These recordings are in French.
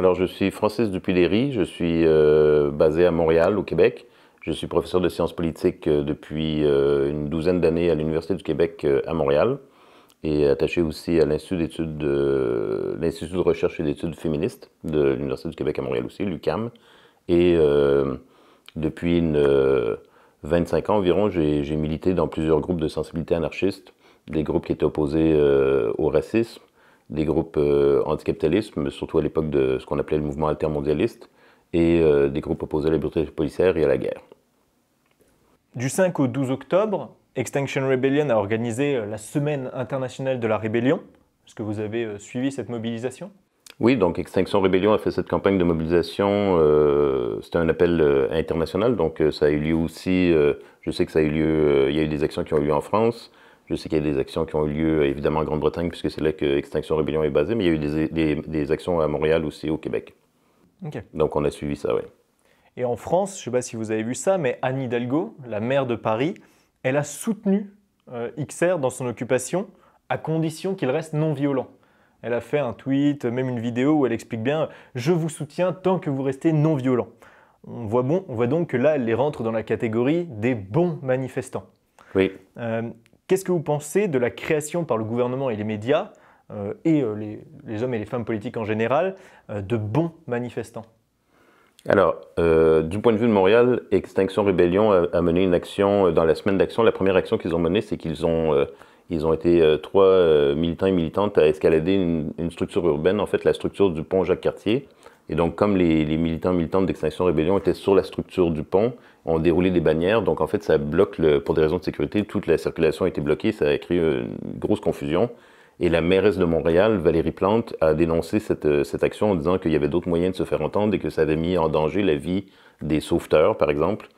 Alors, je suis Francis Dupuy-Léry, je suis euh, basé à Montréal, au Québec. Je suis professeur de sciences politiques euh, depuis euh, une douzaine d'années à l'Université du Québec à Montréal et attaché aussi à l'Institut d'études, l'Institut de recherche et d'études féministes de l'Université du Québec à Montréal aussi, l'UCAM. Et depuis une, 25 ans environ, j'ai milité dans plusieurs groupes de sensibilité anarchiste, des groupes qui étaient opposés au racisme, des groupes euh, anticapitalistes, surtout à l'époque de ce qu'on appelait le mouvement altermondialiste, et euh, des groupes opposés à la liberté policière et à la guerre. Du 5 au 12 octobre, Extinction Rebellion a organisé euh, la Semaine internationale de la rébellion. Est-ce que vous avez suivi cette mobilisation Oui, donc Extinction Rebellion a fait cette campagne de mobilisation. C'était un appel international, donc ça a eu lieu aussi. je sais que ça a eu lieu. il y a eu des actions qui ont eu lieu en France, je sais qu'il y a des actions qui ont eu lieu évidemment en Grande-Bretagne, puisque c'est là que Extinction Rebellion est basée, mais il y a eu des, actions à Montréal aussi, au Québec. Donc on a suivi ça, oui. Et en France, je ne sais pas si vous avez vu ça, mais Anne Hidalgo, la maire de Paris, elle a soutenu euh, XR dans son occupation à condition qu'il reste non violent. Elle a fait un tweet, même une vidéo où elle explique bien Je vous soutiens tant que vous restez non violent. On voit, bon, on voit donc que là, elle les rentre dans la catégorie des bons manifestants. Oui. Euh, Qu'est-ce que vous pensez de la création par le gouvernement et les médias, euh, et euh, les, hommes et les femmes politiques en général, euh, de bons manifestants alors, du point de vue de Montréal, Extinction Rébellion a, mené une action dans la semaine d'action. La première action qu'ils ont menée, c'est qu'ils ont ils ont été trois militants et militantes à escalader une, structure urbaine, en fait la structure du pont Jacques-Cartier. Et donc comme les, les militants et militantes d'Extinction Rébellion étaient sur la structure du pont, ont déroulé des bannières. Donc, en fait, ça bloque, pour des raisons de sécurité, toute la circulation a été bloquée. Ça a créé une grosse confusion. Et la mairesse de Montréal, Valérie Plante, a dénoncé cette, euh, action en disant qu'il y avait d'autres moyens de se faire entendre et que ça avait mis en danger la vie des sauveteurs, par exemple.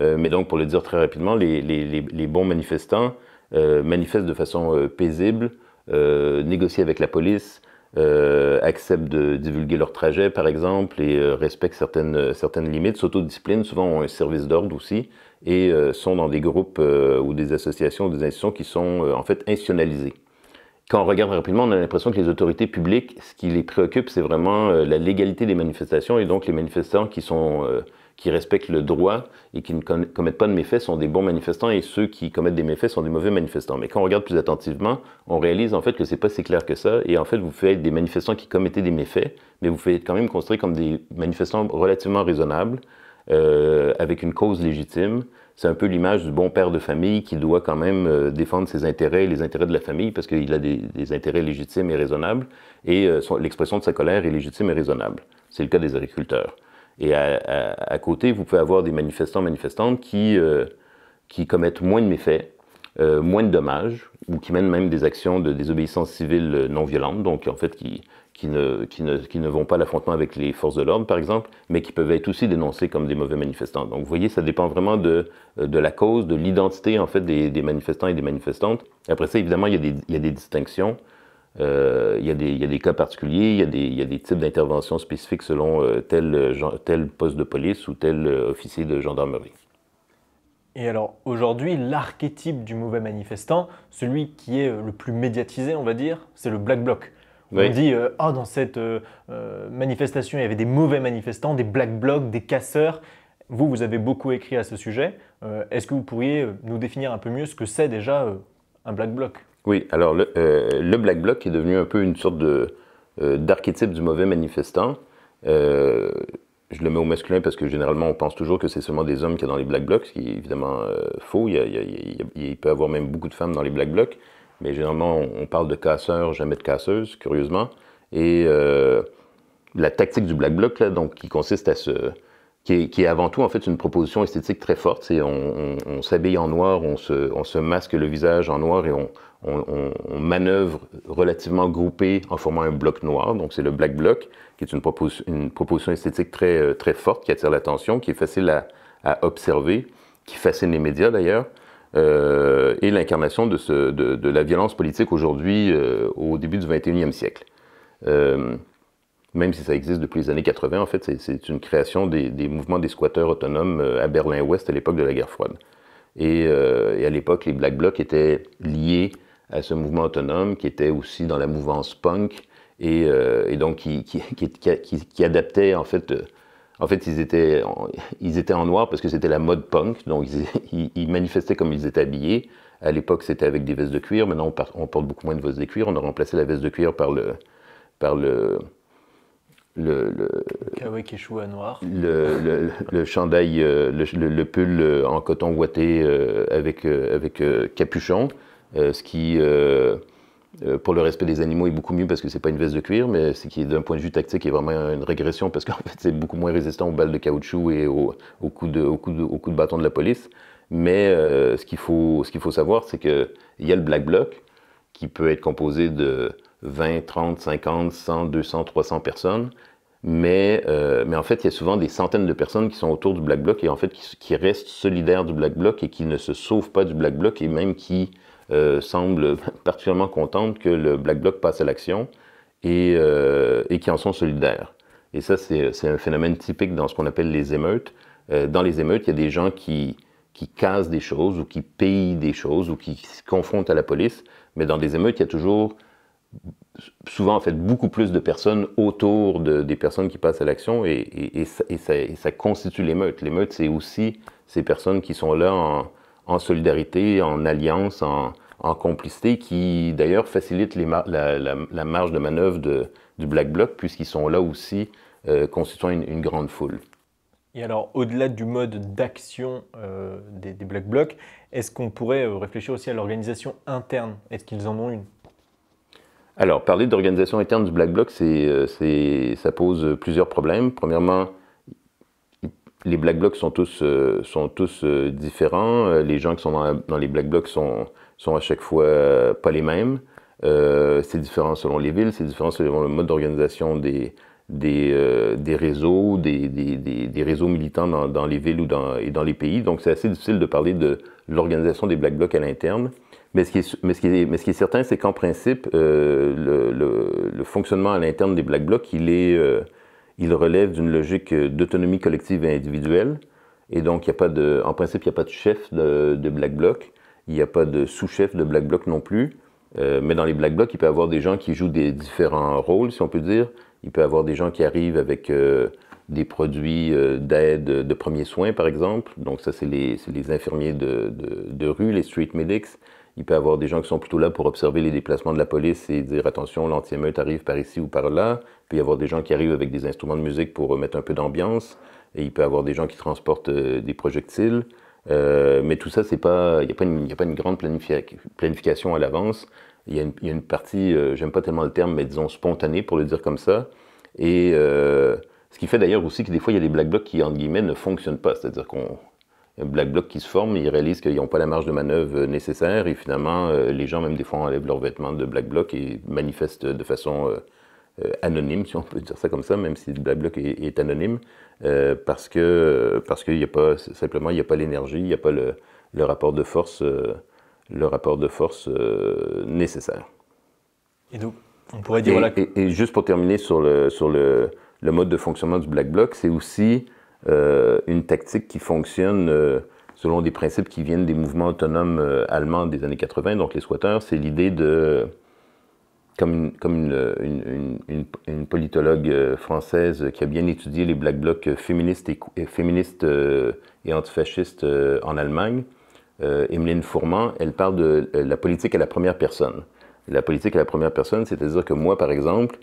Euh, mais donc, pour le dire très rapidement, les, bons manifestants euh, manifestent de façon paisible, négocient avec la police, euh, acceptent de divulguer leur trajet, par exemple, et euh, respectent certaines, euh, certaines limites, s'autodisciplinent, souvent ont un service d'ordre aussi, et sont dans des groupes ou des associations ou des institutions qui sont en fait institutionnalisées. Quand on regarde rapidement, on a l'impression que les autorités publiques, ce qui les préoccupe, c'est vraiment la légalité des manifestations et donc les manifestants qui sont qui respectent le droit et qui ne commettent pas de méfaits sont des bons manifestants et ceux qui commettent des méfaits sont des mauvais manifestants. Mais quand on regarde plus attentivement, on réalise en fait que c'est pas si clair que ça et en fait vous faites des manifestants qui commettaient des méfaits, mais vous faites quand même construire comme des manifestants relativement raisonnables euh, avec une cause légitime. C'est un peu l'image du bon père de famille qui doit quand même euh, défendre ses intérêts et les intérêts de la famille parce qu'il a des, intérêts légitimes et raisonnables et euh, l'expression de sa colère est légitime et raisonnable. C'est le cas des agriculteurs. Et à, côté, vous pouvez avoir des manifestants, manifestantes qui, euh, commettent moins de méfaits, euh, moins de dommages, ou qui mènent même des actions de désobéissance civile euh, non violente, donc en fait qui, ne, vont pas à l'affrontement avec les forces de l'ordre, par exemple, mais qui peuvent être aussi dénoncés comme des mauvais manifestants. Donc vous voyez, ça dépend vraiment de, la cause, de l'identité en fait des, manifestants et des manifestantes. Après ça, évidemment, il y a des, il y a des distinctions. Euh, il y, y, a des cas particuliers, il y, a des types d'interventions spécifiques selon euh, tel, poste de police ou tel euh, officier de gendarmerie. Et alors aujourd'hui, l'archétype du mauvais manifestant, celui qui est le plus médiatisé, on va dire, c'est le black bloc. On dit, ah dans cette manifestation, il y avait des mauvais manifestants, des black blocs, des casseurs. Vous, vous avez beaucoup écrit à ce sujet. Est-ce que vous pourriez nous définir un peu mieux ce que c'est déjà un black bloc oui, alors euh, le, Black Bloc est devenu un peu une sorte euh, d'archétype du mauvais manifestant. Euh, je le mets au masculin parce que généralement on pense toujours que c'est seulement des hommes qui y a dans les Black Blocs, ce qui est évidemment faux. Il, peut y avoir même beaucoup de femmes dans les Black Blocs, mais généralement on, parle de casseurs, jamais de casseuses, curieusement. Et la tactique du Black Bloc, là, donc, qui consiste à se, qui est, avant tout en fait une proposition esthétique très forte. C'est on, s'habille en noir, on se, masque le visage en noir et on, on, manœuvre relativement groupé en formant un bloc noir. Donc, c'est le black bloc, qui est une, une proposition esthétique très, euh, très forte, qui attire l'attention, qui est facile à, observer, qui fascine les médias d'ailleurs. Euh, et l'incarnation de, la violence politique aujourd'hui, euh, au début du 21e siècle. même si ça existe depuis les années 80, en fait, c'est une création des, mouvements des squatteurs autonomes à Berlin-Ouest à l'époque de la guerre froide. Et, et à l'époque, les Black Blocs étaient liés à ce mouvement autonome qui était aussi dans la mouvance punk et, euh, donc qui, adaptait en fait. Euh, en fait, ils étaient, en, ils étaient en noir parce que c'était la mode punk, donc ils, manifestaient comme ils étaient habillés. À l'époque, c'était avec des vestes de cuir. Maintenant, on, porte beaucoup moins de vestes de cuir. On a remplacé la veste de cuir par le, par le, le, le, le noir. Le, le chandail, euh, le, pull en coton ouaté avec, avec capuchon. Euh, ce qui, euh, euh, pour le respect des animaux, est beaucoup mieux parce que ce n'est pas une veste de cuir, mais ce qui, d'un point de vue tactique, est vraiment une régression parce qu'en fait, c'est beaucoup moins résistant aux balles de caoutchouc et aux, coups, de, de, bâton de la police. Mais ce qu'il faut, faut savoir, c'est qu'il y a le Black Bloc, qui peut être composé de 20, 30, 50, 100, 200, 300 personnes. Mais, mais en fait, il y a souvent des centaines de personnes qui sont autour du Black Bloc et en fait qui, qui restent solidaires du Black Bloc et qui ne se sauvent pas du Black Bloc et même qui euh, semble semblent particulièrement contentes que le Black Bloc passe à l'action et, euh, qui en sont solidaires. Et ça, c'est un phénomène typique dans ce qu'on appelle les émeutes. Euh, dans les émeutes, il y a des gens qui, qui cassent des choses ou qui payent des choses ou qui se confrontent à la police. Mais dans des émeutes, il y a toujours souvent en fait beaucoup plus de personnes autour des personnes qui passent à l'action et, et, ça, constitue l'émeute. L'émeute, c'est aussi ces personnes qui sont là en, en solidarité, en alliance, en, complicité, qui d'ailleurs facilite les la, marge de manœuvre du Black Bloc, puisqu'ils sont là aussi euh, constituant une, grande foule. Et alors, au-delà du mode d'action euh, des, Black Blocs, est-ce qu'on pourrait euh, réfléchir aussi à l'organisation interne Est-ce qu'ils en ont une alors, parler d'organisation interne du Black Bloc, ça pose plusieurs problèmes. Premièrement, les black blocs sont tous, euh, sont tous euh, différents. Euh, les gens qui sont dans, les black blocs sont, sont à chaque fois pas les mêmes. c'est différent selon les villes, c'est différent selon le mode d'organisation des, des, des, réseaux, des, des, des réseaux militants dans, dans, les villes ou dans, et dans les pays. Donc c'est assez difficile de parler de l'organisation des black blocs à l'interne. Mais ce, qui est, mais, ce qui est, mais ce qui est certain, c'est qu'en principe, le, le, le, fonctionnement à l'interne des black blocs, il est il relève d'une logique euh, d'autonomie collective et individuelle. Et donc, il y a pas de, en principe, il n'y a pas de chef de, Black Bloc, il n'y a pas de sous-chef de Black Bloc non plus. Euh, mais dans les Black Blocs, il peut y avoir des gens qui jouent des différents rôles, si on peut dire. Il peut y avoir des gens qui arrivent avec euh, des produits d'aide de premiers soins, par exemple. Donc ça, c'est les, infirmiers de, rue, les street medics. Il peut y avoir des gens qui sont plutôt là pour observer les déplacements de la police et dire attention, l'anti-émeute arrive par ici ou par là peut y avoir des gens qui arrivent avec des instruments de musique pour mettre un peu d'ambiance, et il peut y avoir des gens qui transportent euh, des projectiles. Euh, mais tout ça, c'est pas, il n'y a, a, pas une grande planification à l'avance. Il y, y, a une partie, euh, j'aime pas tellement le terme, mais disons spontanée pour le dire comme ça. Et ce qui fait d'ailleurs aussi que des fois, il y a des black blocs qui, entre guillemets, ne fonctionnent pas. C'est-à-dire qu'on un black bloc qui se forme, ils réalisent qu'ils n'ont pas la marge de manœuvre nécessaire et finalement, les gens, même des fois, enlèvent leurs vêtements de black bloc et manifestent de façon euh, anonyme, si on peut dire ça comme ça, même si le Black Bloc est, anonyme, euh, parce que parce qu'il n'y a pas simplement il n'y a pas l'énergie, il n'y a pas le, le, rapport de force, euh, le rapport de force nécessaire. Et donc, on pourrait dire et, Et, juste pour terminer sur le sur le, le mode de fonctionnement du Black Bloc, c'est aussi une tactique qui fonctionne selon des principes qui viennent des mouvements autonomes allemands des années 80, donc les squatters, C'est l'idée de comme, une, politologue euh, française qui a bien étudié les black blocs euh, féministes et, féministes euh, et antifascistes en Allemagne, Emeline Fourman, elle parle de la politique à la première personne. La politique à la première personne, c'est-à-dire que moi, par exemple,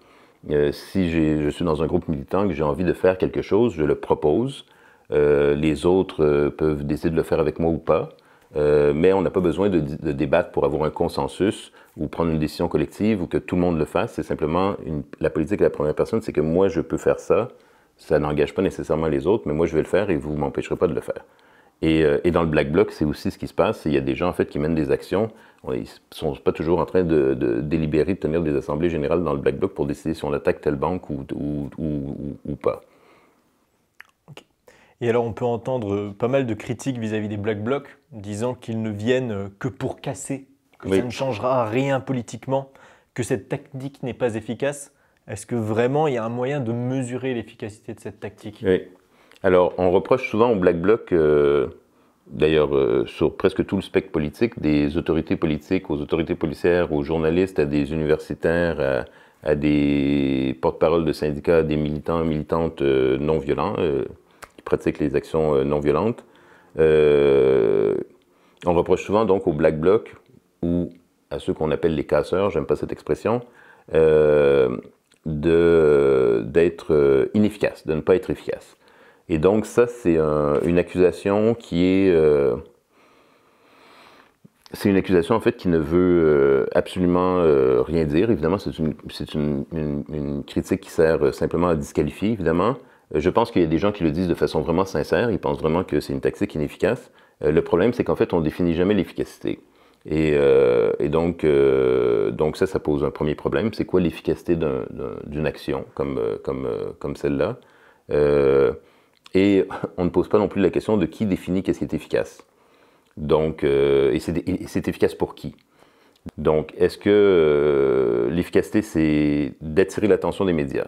si je suis dans un groupe militant que j'ai envie de faire quelque chose, je le propose. les autres peuvent décider de le faire avec moi ou pas. Euh, mais on n'a pas besoin de, débattre pour avoir un consensus ou prendre une décision collective ou que tout le monde le fasse. C'est simplement la politique de la première personne, c'est que moi, je peux faire ça. Ça n'engage pas nécessairement les autres, mais moi, je vais le faire et vous ne m'empêcherez pas de le faire. Euh, et, dans le Black Bloc, c'est aussi ce qui se passe. Il y a des gens, en fait, qui mènent des actions. ils ne sont pas toujours en train de, délibérer, de tenir des assemblées générales dans le Black Bloc pour décider si on attaque telle banque ou pas. Et alors on peut entendre euh, pas mal de critiques vis-à-vis des Black Blocs, disant qu'ils ne viennent euh, que pour casser, que ça ne changera rien politiquement, que cette tactique n'est pas efficace. Est-ce que vraiment il y a un moyen de mesurer l'efficacité de cette tactique Oui. Alors on reproche souvent aux Black Blocs, euh, d'ailleurs sur presque tout le spectre politique, des autorités politiques, aux autorités policières, aux journalistes, à des universitaires, à des porte-paroles de syndicats, des militants, militantes non violents, pratiquent les actions euh, non violentes. Euh, on reproche souvent donc aux Black Blocs ou à ceux qu'on appelle les casseurs, j'aime pas cette expression, euh, d'être inefficace, de ne pas être efficace. Et donc ça, c'est une accusation qui est... c'est une accusation en fait qui ne veut absolument rien dire. Évidemment, c'est une, critique qui sert simplement à disqualifier, évidemment. Euh, je pense qu'il y a des gens qui le disent de façon vraiment sincère, ils pensent vraiment que c'est une tactique inefficace. Euh, le problème, c'est qu'en fait, on ne définit jamais l'efficacité. Et, euh, donc, ça, ça pose un premier problème. C'est quoi l'efficacité d'une action comme, celle-là Et on ne pose pas non plus la question de qui définit qu'est-ce qui est efficace. Donc, et c'est efficace pour qui Donc, est-ce que l'efficacité, c'est d'attirer l'attention des médias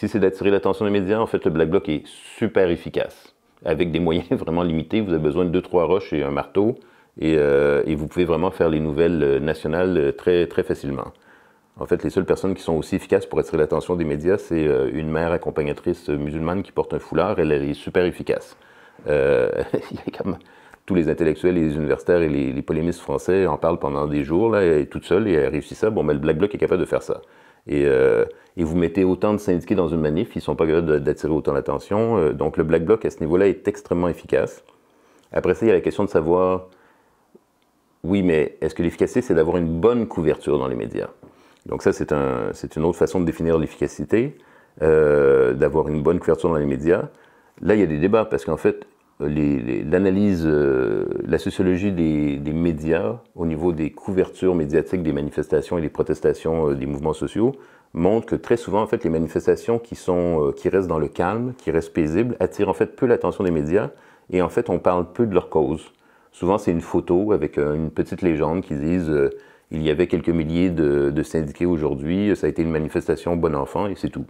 si c'est d'attirer l'attention des médias, en fait, le Black Bloc est super efficace. Avec des moyens vraiment limités, vous avez besoin de deux, trois roches et un marteau, et, euh, vous pouvez vraiment faire les nouvelles euh, nationales euh, très, très facilement. En fait, les seules personnes qui sont aussi efficaces pour attirer l'attention des médias, c'est une mère accompagnatrice musulmane qui porte un foulard. Elle, elle est super efficace. Euh, comme tous les intellectuels les universitaires et les, polémistes français en parlent pendant des jours. Là, elle toute seule et elle réussit ça. Bon, mais ben, le Black Bloc est capable de faire ça. Euh, et, vous mettez autant de syndiqués dans une manif, ils ne sont pas capables d'attirer autant l'attention. Euh, donc le Black Bloc, à ce niveau-là, est extrêmement efficace. Après ça, il y a la question de savoir, oui, mais est-ce que l'efficacité, c'est d'avoir une bonne couverture dans les médias? Donc ça, c'est un, une autre façon de définir l'efficacité, euh, d'avoir une bonne couverture dans les médias. Là, il y a des débats, parce qu'en fait, l'analyse, euh, la sociologie des, médias au niveau des couvertures médiatiques des manifestations et des protestations euh, des mouvements sociaux montre que très souvent, en fait, les manifestations qui, sont, euh, qui restent dans le calme, qui restent paisibles, attirent en fait peu l'attention des médias et en fait, on parle peu de leur cause. Souvent, c'est une photo avec une petite légende qui disent il y avait quelques milliers de, syndiqués aujourd'hui, ça a été une manifestation bon enfant et c'est tout.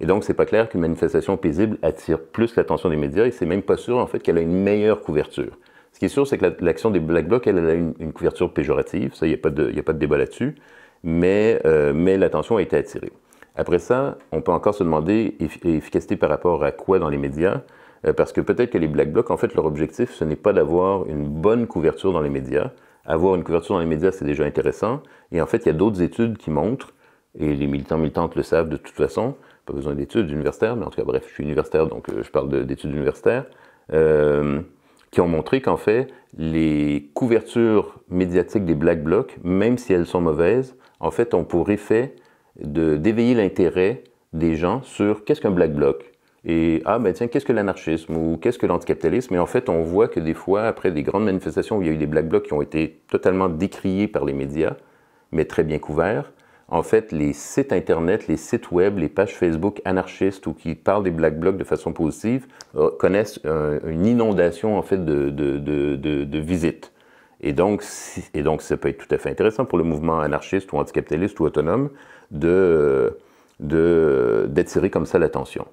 Et donc, c'est pas clair qu'une manifestation paisible attire plus l'attention des médias et c'est même pas sûr, en fait, qu'elle a une meilleure couverture. Ce qui est sûr, c'est que l'action des Black Blocs, elle, a une, couverture péjorative. Ça, il n'y a, a, pas de débat là-dessus. Mais, euh, mais l'attention a été attirée. Après ça, on peut encore se demander l'efficacité efficacité par rapport à quoi dans les médias euh, Parce que peut-être que les Black Blocs, en fait, leur objectif, ce n'est pas d'avoir une bonne couverture dans les médias. Avoir une couverture dans les médias, c'est déjà intéressant. Et en fait, il y a d'autres études qui montrent, et les militants militantes le savent de toute façon, pas besoin d'études universitaires, mais en tout cas, bref, je suis universitaire, donc euh, je parle d'études universitaires, euh, qui ont montré qu'en fait, les couvertures médiatiques des Black Blocs, même si elles sont mauvaises, en fait, ont pour effet d'éveiller l'intérêt des gens sur qu'est-ce qu'un Black Bloc et ah ben tiens, qu'est-ce que l'anarchisme ou qu'est-ce que l'anticapitalisme Et en fait, on voit que des fois, après des grandes manifestations où il y a eu des black blocs qui ont été totalement décriés par les médias, mais très bien couverts, en fait, les sites Internet, les sites Web, les pages Facebook anarchistes ou qui parlent des Black Blocs de façon positive euh, connaissent euh, une inondation, en fait, de, de, de, visites. Et donc, et donc, ça peut être tout à fait intéressant pour le mouvement anarchiste ou anticapitaliste ou autonome de, d'attirer comme ça l'attention.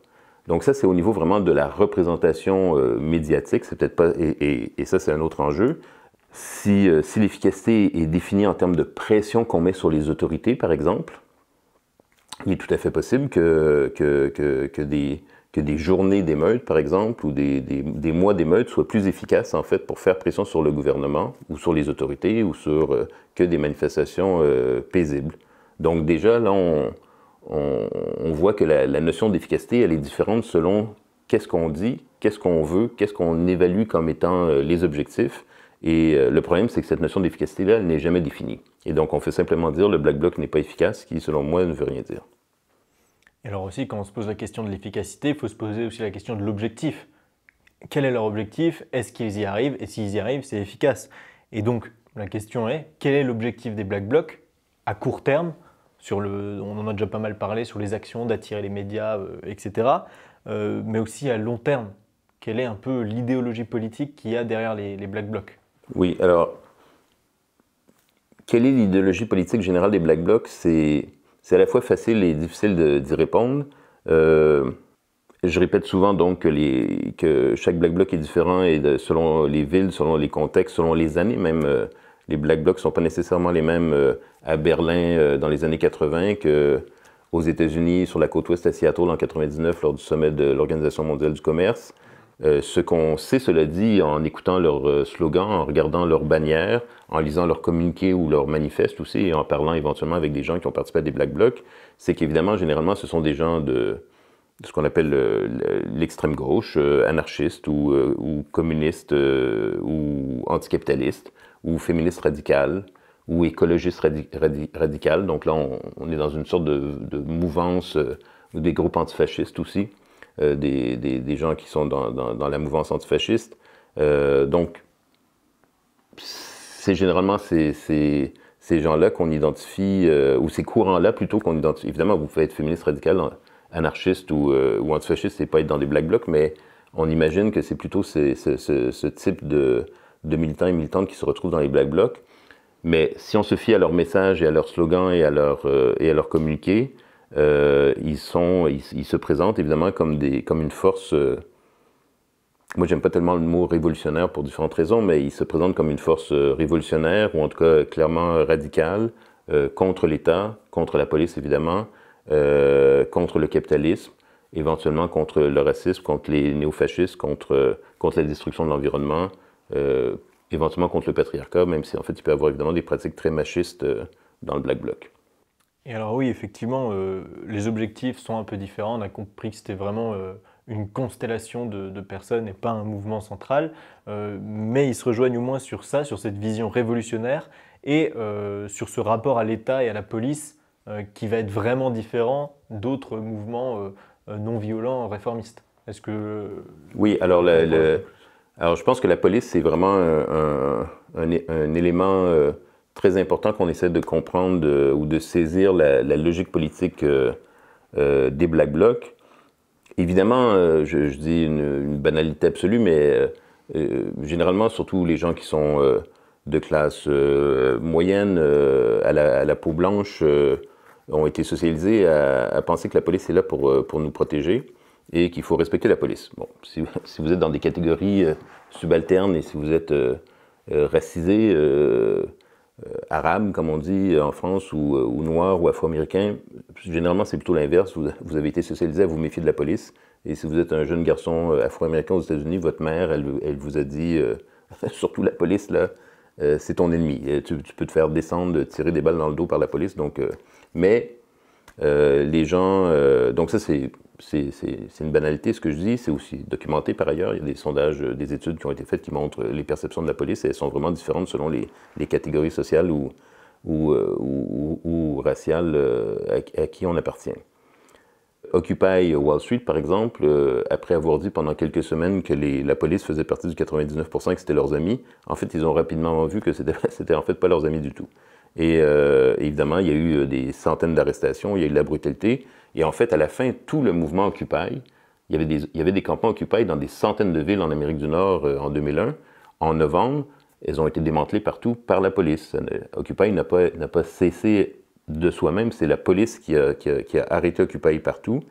Donc ça, c'est au niveau vraiment de la représentation euh, médiatique, c'est peut-être pas, et ça, c'est un autre enjeu. Euh, si, l'efficacité est définie en termes de pression qu'on met sur les autorités, par exemple, il est tout à fait possible que, que, que des, que des journées d'émeutes, par exemple, ou des, des, des mois d'émeutes soient plus efficaces, en fait, pour faire pression sur le gouvernement ou sur les autorités ou sur euh, que des manifestations euh, paisibles. Donc déjà, là, on, on, voit que la, notion d'efficacité, elle est différente selon qu'est-ce qu'on dit, qu'est-ce qu'on veut, qu'est-ce qu'on évalue comme étant les objectifs. Et euh, le problème, c'est que cette notion d'efficacité-là, elle n'est jamais définie. Et donc, on fait simplement dire le black bloc n'est pas efficace, qui, selon moi, ne veut rien dire. Et alors aussi, quand on se pose la question de l'efficacité, il faut se poser aussi la question de l'objectif. Quel est leur objectif Est-ce qu'ils y arrivent Et s'ils y arrivent, c'est efficace. Et donc, la question est, quel est l'objectif des black blocs à court terme on en a déjà pas mal parlé sur les actions, d'attirer les médias, euh, etc. Euh, mais aussi à long terme, quelle est un peu l'idéologie politique qu'il y a derrière les Black Blocs oui, alors, quelle est l'idéologie politique générale des Black Blocs? C'est à la fois facile et difficile d'y répondre. Euh, je répète souvent donc que, chaque Black Bloc est différent et selon les villes, selon les contextes, selon les années même. Euh, les Black Blocs ne sont pas nécessairement les mêmes euh, à Berlin dans les années 80 que aux États-Unis, sur la côte ouest à Seattle en 99 lors du sommet de l'Organisation mondiale du commerce. Euh, ce qu'on sait, cela dit, en écoutant leurs euh, slogans, en regardant leurs bannières, en lisant leurs communiqués ou leurs manifestes aussi, et en parlant éventuellement avec des gens qui ont participé à des Black Blocs, c'est qu'évidemment, généralement, ce sont des gens de, ce qu'on appelle euh, l'extrême gauche, anarchistes ou, ou communiste ou anticapitalistes, ou féministes radicales, ou écologistes radicales. Donc là, on, est dans une sorte de, de mouvance des groupes antifascistes aussi. Euh, des, gens qui sont dans, la mouvance antifasciste. Euh, donc, c'est généralement ces, gens-là qu'on identifie, euh, ou ces courants-là plutôt qu'on identifie. Évidemment, vous pouvez être féministe radical, anarchiste ou, antifasciste et pas être dans des black blocs, mais on imagine que c'est plutôt ce, type de, militants et militantes qui se retrouvent dans les Black Blocs. Mais si on se fie à leurs messages, et à leurs slogans et à leurs communiqués, et à euh, ils, se présentent évidemment comme, comme une force. Euh, moi, j'aime pas tellement le mot révolutionnaire pour différentes raisons, mais ils se présentent comme une force euh, révolutionnaire, ou en tout cas clairement radicale, contre l'État, contre la police évidemment, contre le capitalisme, éventuellement contre le racisme, contre les néofascistes, contre, contre la destruction de l'environnement, éventuellement contre le patriarcat, même si en fait il peut y avoir évidemment des pratiques très machistes dans le Black Bloc. Et alors oui, effectivement, euh, les objectifs sont un peu différents. On a compris que c'était vraiment euh, une constellation de, personnes et pas un mouvement central. Euh, mais ils se rejoignent au moins sur ça, sur cette vision révolutionnaire et sur ce rapport à l'État et à la police qui va être vraiment différent d'autres mouvements non violents réformistes. Est-ce que... Oui, alors, alors je pense que la police, c'est vraiment un, un élément très important qu'on essaie de comprendre ou de saisir la, logique politique euh, euh, des Black Blocs. Évidemment, euh, je, dis une, banalité absolue, mais généralement, surtout les gens qui sont de classe moyenne à la, peau blanche ont été socialisés à, penser que la police est là pour, pour nous protéger et qu'il faut respecter la police. Bon, si, si vous êtes dans des catégories subalternes et si vous êtes racisé, euh, arabes, comme on dit euh, en France, ou, noirs, euh, ou afro-américains. Généralement, c'est plutôt l'inverse. Vous, avez été socialisé vous méfiez de la police. Et si vous êtes un jeune garçon afro-américain aux États-Unis, votre mère, elle, vous a dit, surtout la police, là, c'est ton ennemi. Tu, peux te faire descendre, tirer des balles dans le dos par la police. Donc, mais les gens, donc ça c'est c'est une banalité ce que je dis, c'est aussi documenté par ailleurs. Il y a des sondages, euh, des études qui ont été faites qui montrent les perceptions de la police et elles sont vraiment différentes selon les, catégories sociales ou, euh, raciales euh, à, qui on appartient. Occupy Wall Street, par exemple, après avoir dit pendant quelques semaines que la police faisait partie du 99% que c'était leurs amis, en fait, ils ont rapidement vu que c'était en fait pas leurs amis du tout. Et euh, évidemment, il y a eu euh, des centaines d'arrestations, il y a eu de la brutalité. Et en fait, à la fin, tout le mouvement Occupy, il y avait des, il campements Occupy dans des centaines de villes en Amérique du Nord euh, en 2001. En novembre, elles ont été démantelées partout par la police. Occupy n'a pas, cessé de soi-même, c'est la police qui a, arrêté Occupy partout.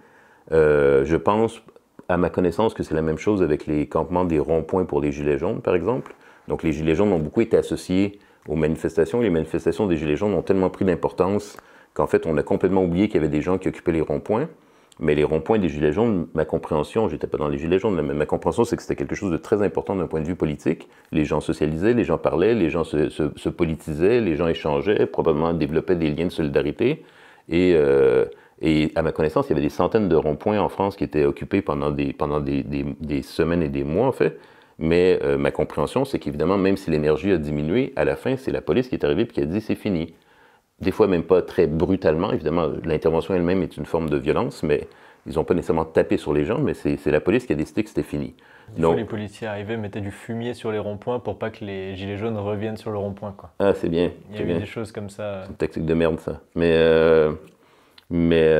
je pense, à ma connaissance, que c'est la même chose avec les campements des ronds-points pour les Gilets jaunes, par exemple. Donc les Gilets jaunes ont beaucoup été associés aux manifestations. Les manifestations des Gilets jaunes ont tellement pris d'importance qu'en fait, on a complètement oublié qu'il y avait des gens qui occupaient les ronds-points. Mais les ronds-points des Gilets jaunes, ma compréhension, j'étais pas dans les Gilets jaunes, mais ma compréhension, c'est que c'était quelque chose de très important d'un point de vue politique. Les gens socialisaient, les gens parlaient, les gens se, politisaient, les gens échangeaient, probablement développaient des liens de solidarité. Euh, et, à ma connaissance, il y avait des centaines de ronds-points en France qui étaient occupés pendant des, des semaines et des mois, en fait. Mais euh, ma compréhension, c'est qu'évidemment, même si l'énergie a diminué, à la fin, c'est la police qui est arrivée et qui a dit c'est fini. Des fois, même pas très brutalement. Évidemment, euh, l'intervention elle-même est une forme de violence, mais ils n'ont pas nécessairement tapé sur les gens, mais c'est la police qui a décidé que c'était fini. Des les policiers arrivaient, mettaient du fumier sur les ronds-points pour pas que les gilets jaunes reviennent sur le rond-point. Ah, c'est bien. Il y a eu des choses comme ça. C'est une tactique de merde, ça. Mais. Euh, mais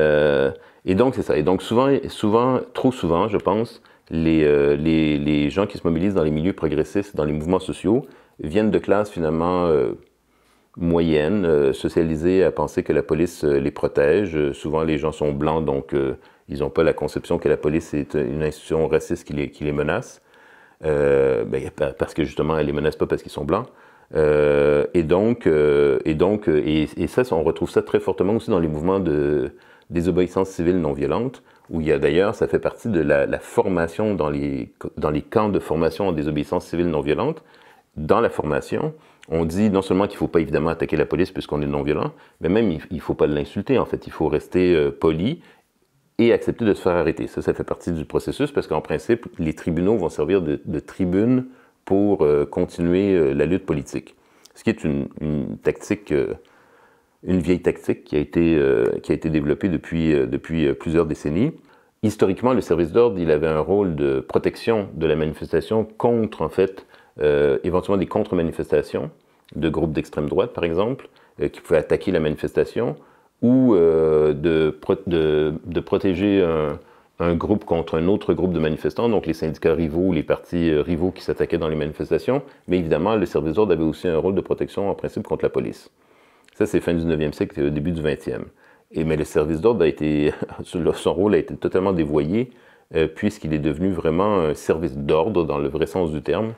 et donc, c'est ça. Et donc, souvent, souvent, trop souvent, je pense, euh, les, gens qui se mobilisent dans les milieux progressistes, dans les mouvements sociaux, viennent de classes finalement euh, moyennes, euh, socialisées à penser que la police les protège. souvent, les gens sont blancs, donc ils n'ont pas la conception que la police est une institution raciste qui les, qui les menace, ben, parce que justement, elle les menace pas parce qu'ils sont blancs. et donc, et, donc et, ça, on retrouve ça très fortement aussi dans les mouvements de désobéissance civile non violente où il y a d'ailleurs, ça fait partie de la, formation dans les, dans les camps de formation en désobéissance civile non violente. Dans la formation, on dit non seulement qu'il ne faut pas évidemment attaquer la police puisqu'on est non violent, mais même il ne faut pas l'insulter en fait. Il faut rester euh, poli et accepter de se faire arrêter. Ça, ça fait partie du processus parce qu'en principe, les tribunaux vont servir de, tribune pour euh, continuer euh, la lutte politique. Ce qui est une, une tactique une vieille tactique euh, qui a été, développée depuis, euh, euh, plusieurs décennies. Historiquement, le service d'ordre, il avait un rôle de protection de la manifestation contre, en fait, éventuellement des contre-manifestations de groupes d'extrême droite, par exemple, qui pouvaient attaquer la manifestation, ou de, protéger un, groupe contre un autre groupe de manifestants, donc les syndicats rivaux, ou les partis rivaux qui s'attaquaient dans les manifestations. Mais évidemment, le service d'ordre avait aussi un rôle de protection, en principe, contre la police. Ça, c'est fin du 19e siècle, et début du 20e. Et, mais le service d'ordre a été, son rôle a été totalement dévoyé, euh, puisqu'il est devenu vraiment un service d'ordre dans le vrai sens du terme.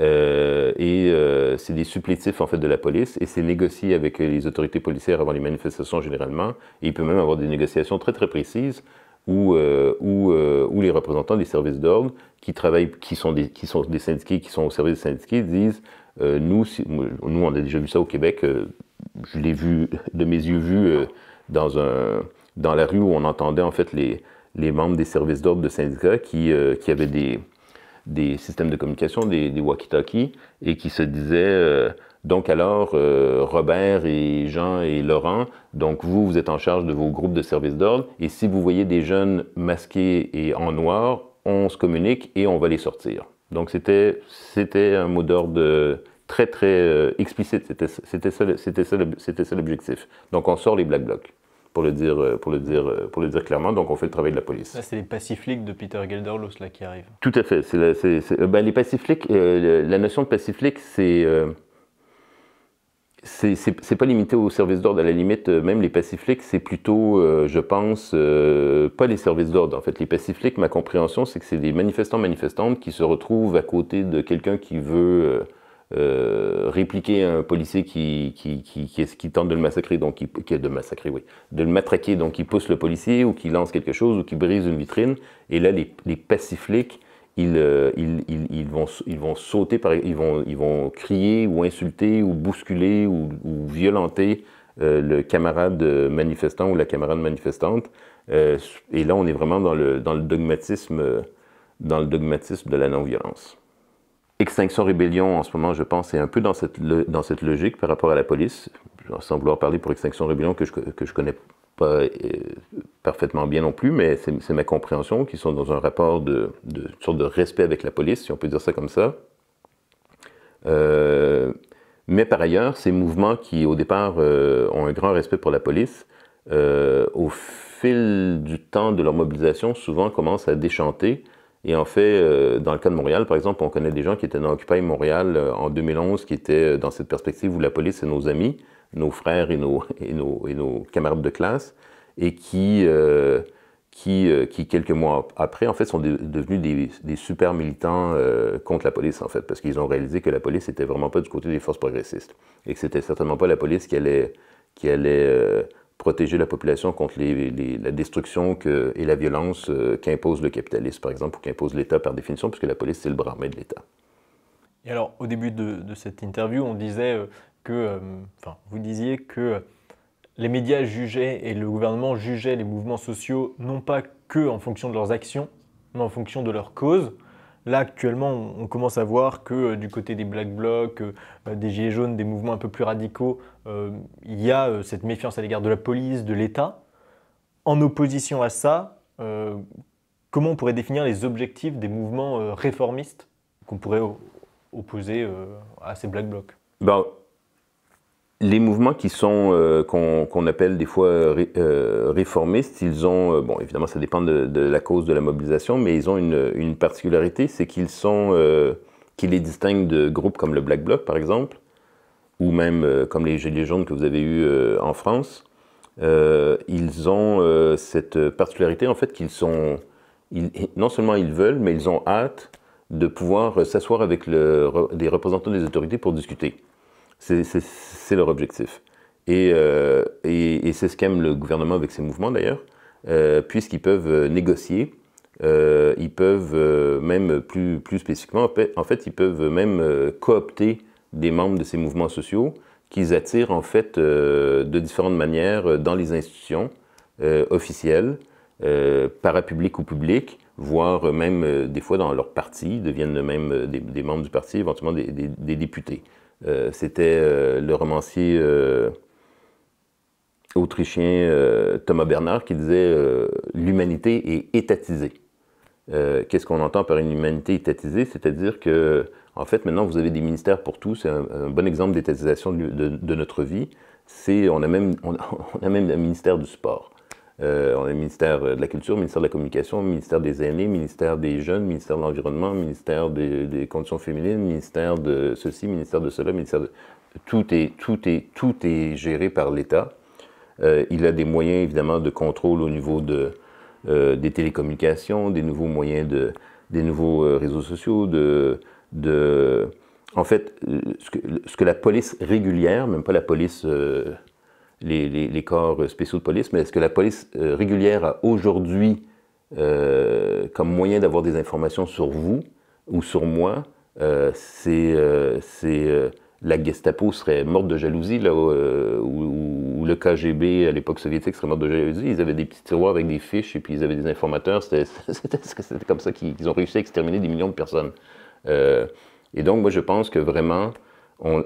Euh, et euh, c'est des supplétifs en fait de la police et c'est négocié avec les autorités policières avant les manifestations généralement et il peut même avoir des négociations très très précises où, où, où les représentants des services d'ordre qui travaillent, qui sont, des, qui sont des syndiqués, qui sont au service des syndiqués disent nous, nous on a déjà vu ça au Québec je l'ai vu de mes yeux vus euh, dans, un, dans la rue où on entendait en fait les, les membres des services d'ordre de syndicats qui, euh, qui avaient des, des systèmes de communication, des, walkie-talkies, et qui se disaient euh, donc alors, Robert et Jean et Laurent, donc vous, vous êtes en charge de vos groupes de services d'ordre, et si vous voyez des jeunes masqués et en noir, on se communique et on va les sortir. Donc c'était un mot d'ordre très très euh, explicite. C'était ça, l'objectif. Donc on sort les black blocs pour le dire, euh, pour le dire, euh, pour le dire clairement. Donc, on fait le travail de la police. c'est les pacifiques de Peter Gelderlos là, qui arrivent. Tout à fait. La, ben, les pacifiques la notion de paciflique, c'est. c'est pas limité aux services d'ordre, à la limite, même les pacifiques c'est plutôt, je pense, pas les services d'ordre. En fait, les pacifiques ma compréhension, c'est que c'est des manifestants-manifestantes qui se retrouvent à côté de quelqu'un qui veut euh, répliquer un policier qui, qui, tente de le massacrer, donc qui, qui de massacrer, oui, de le matraquer, donc qui pousse le policier ou qui lance quelque chose ou qui brise une vitrine. Et là, les, les pacifiques euh, ils, ils, ils, vont, ils vont sauter, par, ils, vont, ils vont crier ou insulter ou bousculer ou, violenter euh, le camarade manifestant ou la camarade manifestante. et là, on est vraiment dans le, dans le dogmatisme, dans le dogmatisme de la non-violence. Extinction Rébellion, en ce moment, je pense, est un peu dans cette, dans cette logique par rapport à la police, sans vouloir parler pour Extinction Rébellion que je, que je connais pas euh, parfaitement bien non plus, mais c'est ma compréhension, qui sont dans un rapport de, de, sorte de respect avec la police, si on peut dire ça comme ça. Euh, mais par ailleurs, ces mouvements qui, au départ, euh, ont un grand respect pour la police, au fil du temps de leur mobilisation, souvent commencent à déchanter et en fait, euh, dans le cas de Montréal, par exemple, on connaît des gens qui étaient dans Occupy Montréal euh, en 2011, qui étaient euh, dans cette perspective où la police c'est nos amis, nos frères et nos, et nos, et nos camarades de classe, et qui, qui, qui, quelques mois après, en fait, sont devenus des, des, super militants contre la police, en fait, parce qu'ils ont réalisé que la police n'était vraiment pas du côté des forces progressistes, et que c'était certainement pas la police qui allait... Qui allait protéger la population contre la destruction et la violence euh, qu'impose le capitalisme, par exemple, ou qu'impose l'État par définition, puisque la police, c'est le bras armé de l'État. Et alors, au début de, cette interview, on disait euh, que, euh, enfin, vous disiez que les médias jugeaient et le gouvernement jugeait les mouvements sociaux non pas que en fonction de leurs actions, mais en fonction de leurs causes. Là, actuellement, on, commence à voir que du côté des Black Blocs, des Gilets jaunes, des mouvements un peu plus radicaux, euh, il y a euh, cette méfiance à l'égard de la police, de l'État. En opposition à ça, euh, comment on pourrait définir les objectifs des mouvements réformistes qu'on pourrait opposer à ces Black Blocs ben, Les mouvements qui sont, qu'on appelle des fois réformistes, ils ont, bon évidemment ça dépend de, la cause de la mobilisation, mais ils ont une, particularité, c'est qu'ils sont, les distinguent de groupes comme le Black Bloc par exemple, ou même euh, comme les Gilets jaunes que vous avez eus euh, en France, euh, ils ont cette particularité en fait qu'ils sont, non seulement ils veulent, mais ils ont hâte de pouvoir s'asseoir avec le, les représentants des autorités pour discuter. C'est leur objectif. Et, c'est ce qu'aime le gouvernement avec ces mouvements d'ailleurs, puisqu'ils peuvent négocier, ils peuvent même plus, plus spécifiquement, en fait, ils peuvent même coopter des membres de ces mouvements sociaux qu'ils attirent en fait euh, de différentes manières euh, dans les institutions euh, officielles, euh, parapubliques ou public, voire même des fois dans leur parti, deviennent même des, membres du parti, éventuellement des, des députés. C'était le romancier autrichien Thomas Bernard qui disait L'humanité est étatisée ». Qu'est-ce qu'on entend par une humanité étatisée C'est-à-dire que en fait, maintenant, vous avez des ministères pour tout. C'est un, bon exemple d'étatisation de, notre vie. C'est, on, a même, on, a même un ministère du sport. Euh, on a le ministère de la Culture, ministère de la Communication, ministère des Aînés, un ministère des Jeunes, un ministère de l'Environnement, ministère des, Conditions féminines, ministère de ceci, ministère de cela, Tout est, tout est, tout est géré par l'État. Euh, il a des moyens, évidemment, de contrôle au niveau de, euh, des télécommunications, des nouveaux moyens de... des nouveaux réseaux sociaux, de de... En fait, ce que, la police régulière, même pas la police, euh, les, corps spéciaux de police, mais ce que la police euh, régulière a aujourd'hui euh, comme moyen d'avoir des informations sur vous ou sur moi, c'est la Gestapo serait morte de jalousie, là, ou, le KGB à l'époque soviétique serait mort de jalousie. Ils avaient des petits tiroirs avec des fiches et puis ils avaient des informateurs. C'était comme ça qu'ils ont réussi à exterminer des millions de personnes. Euh, et donc, moi, je pense que vraiment,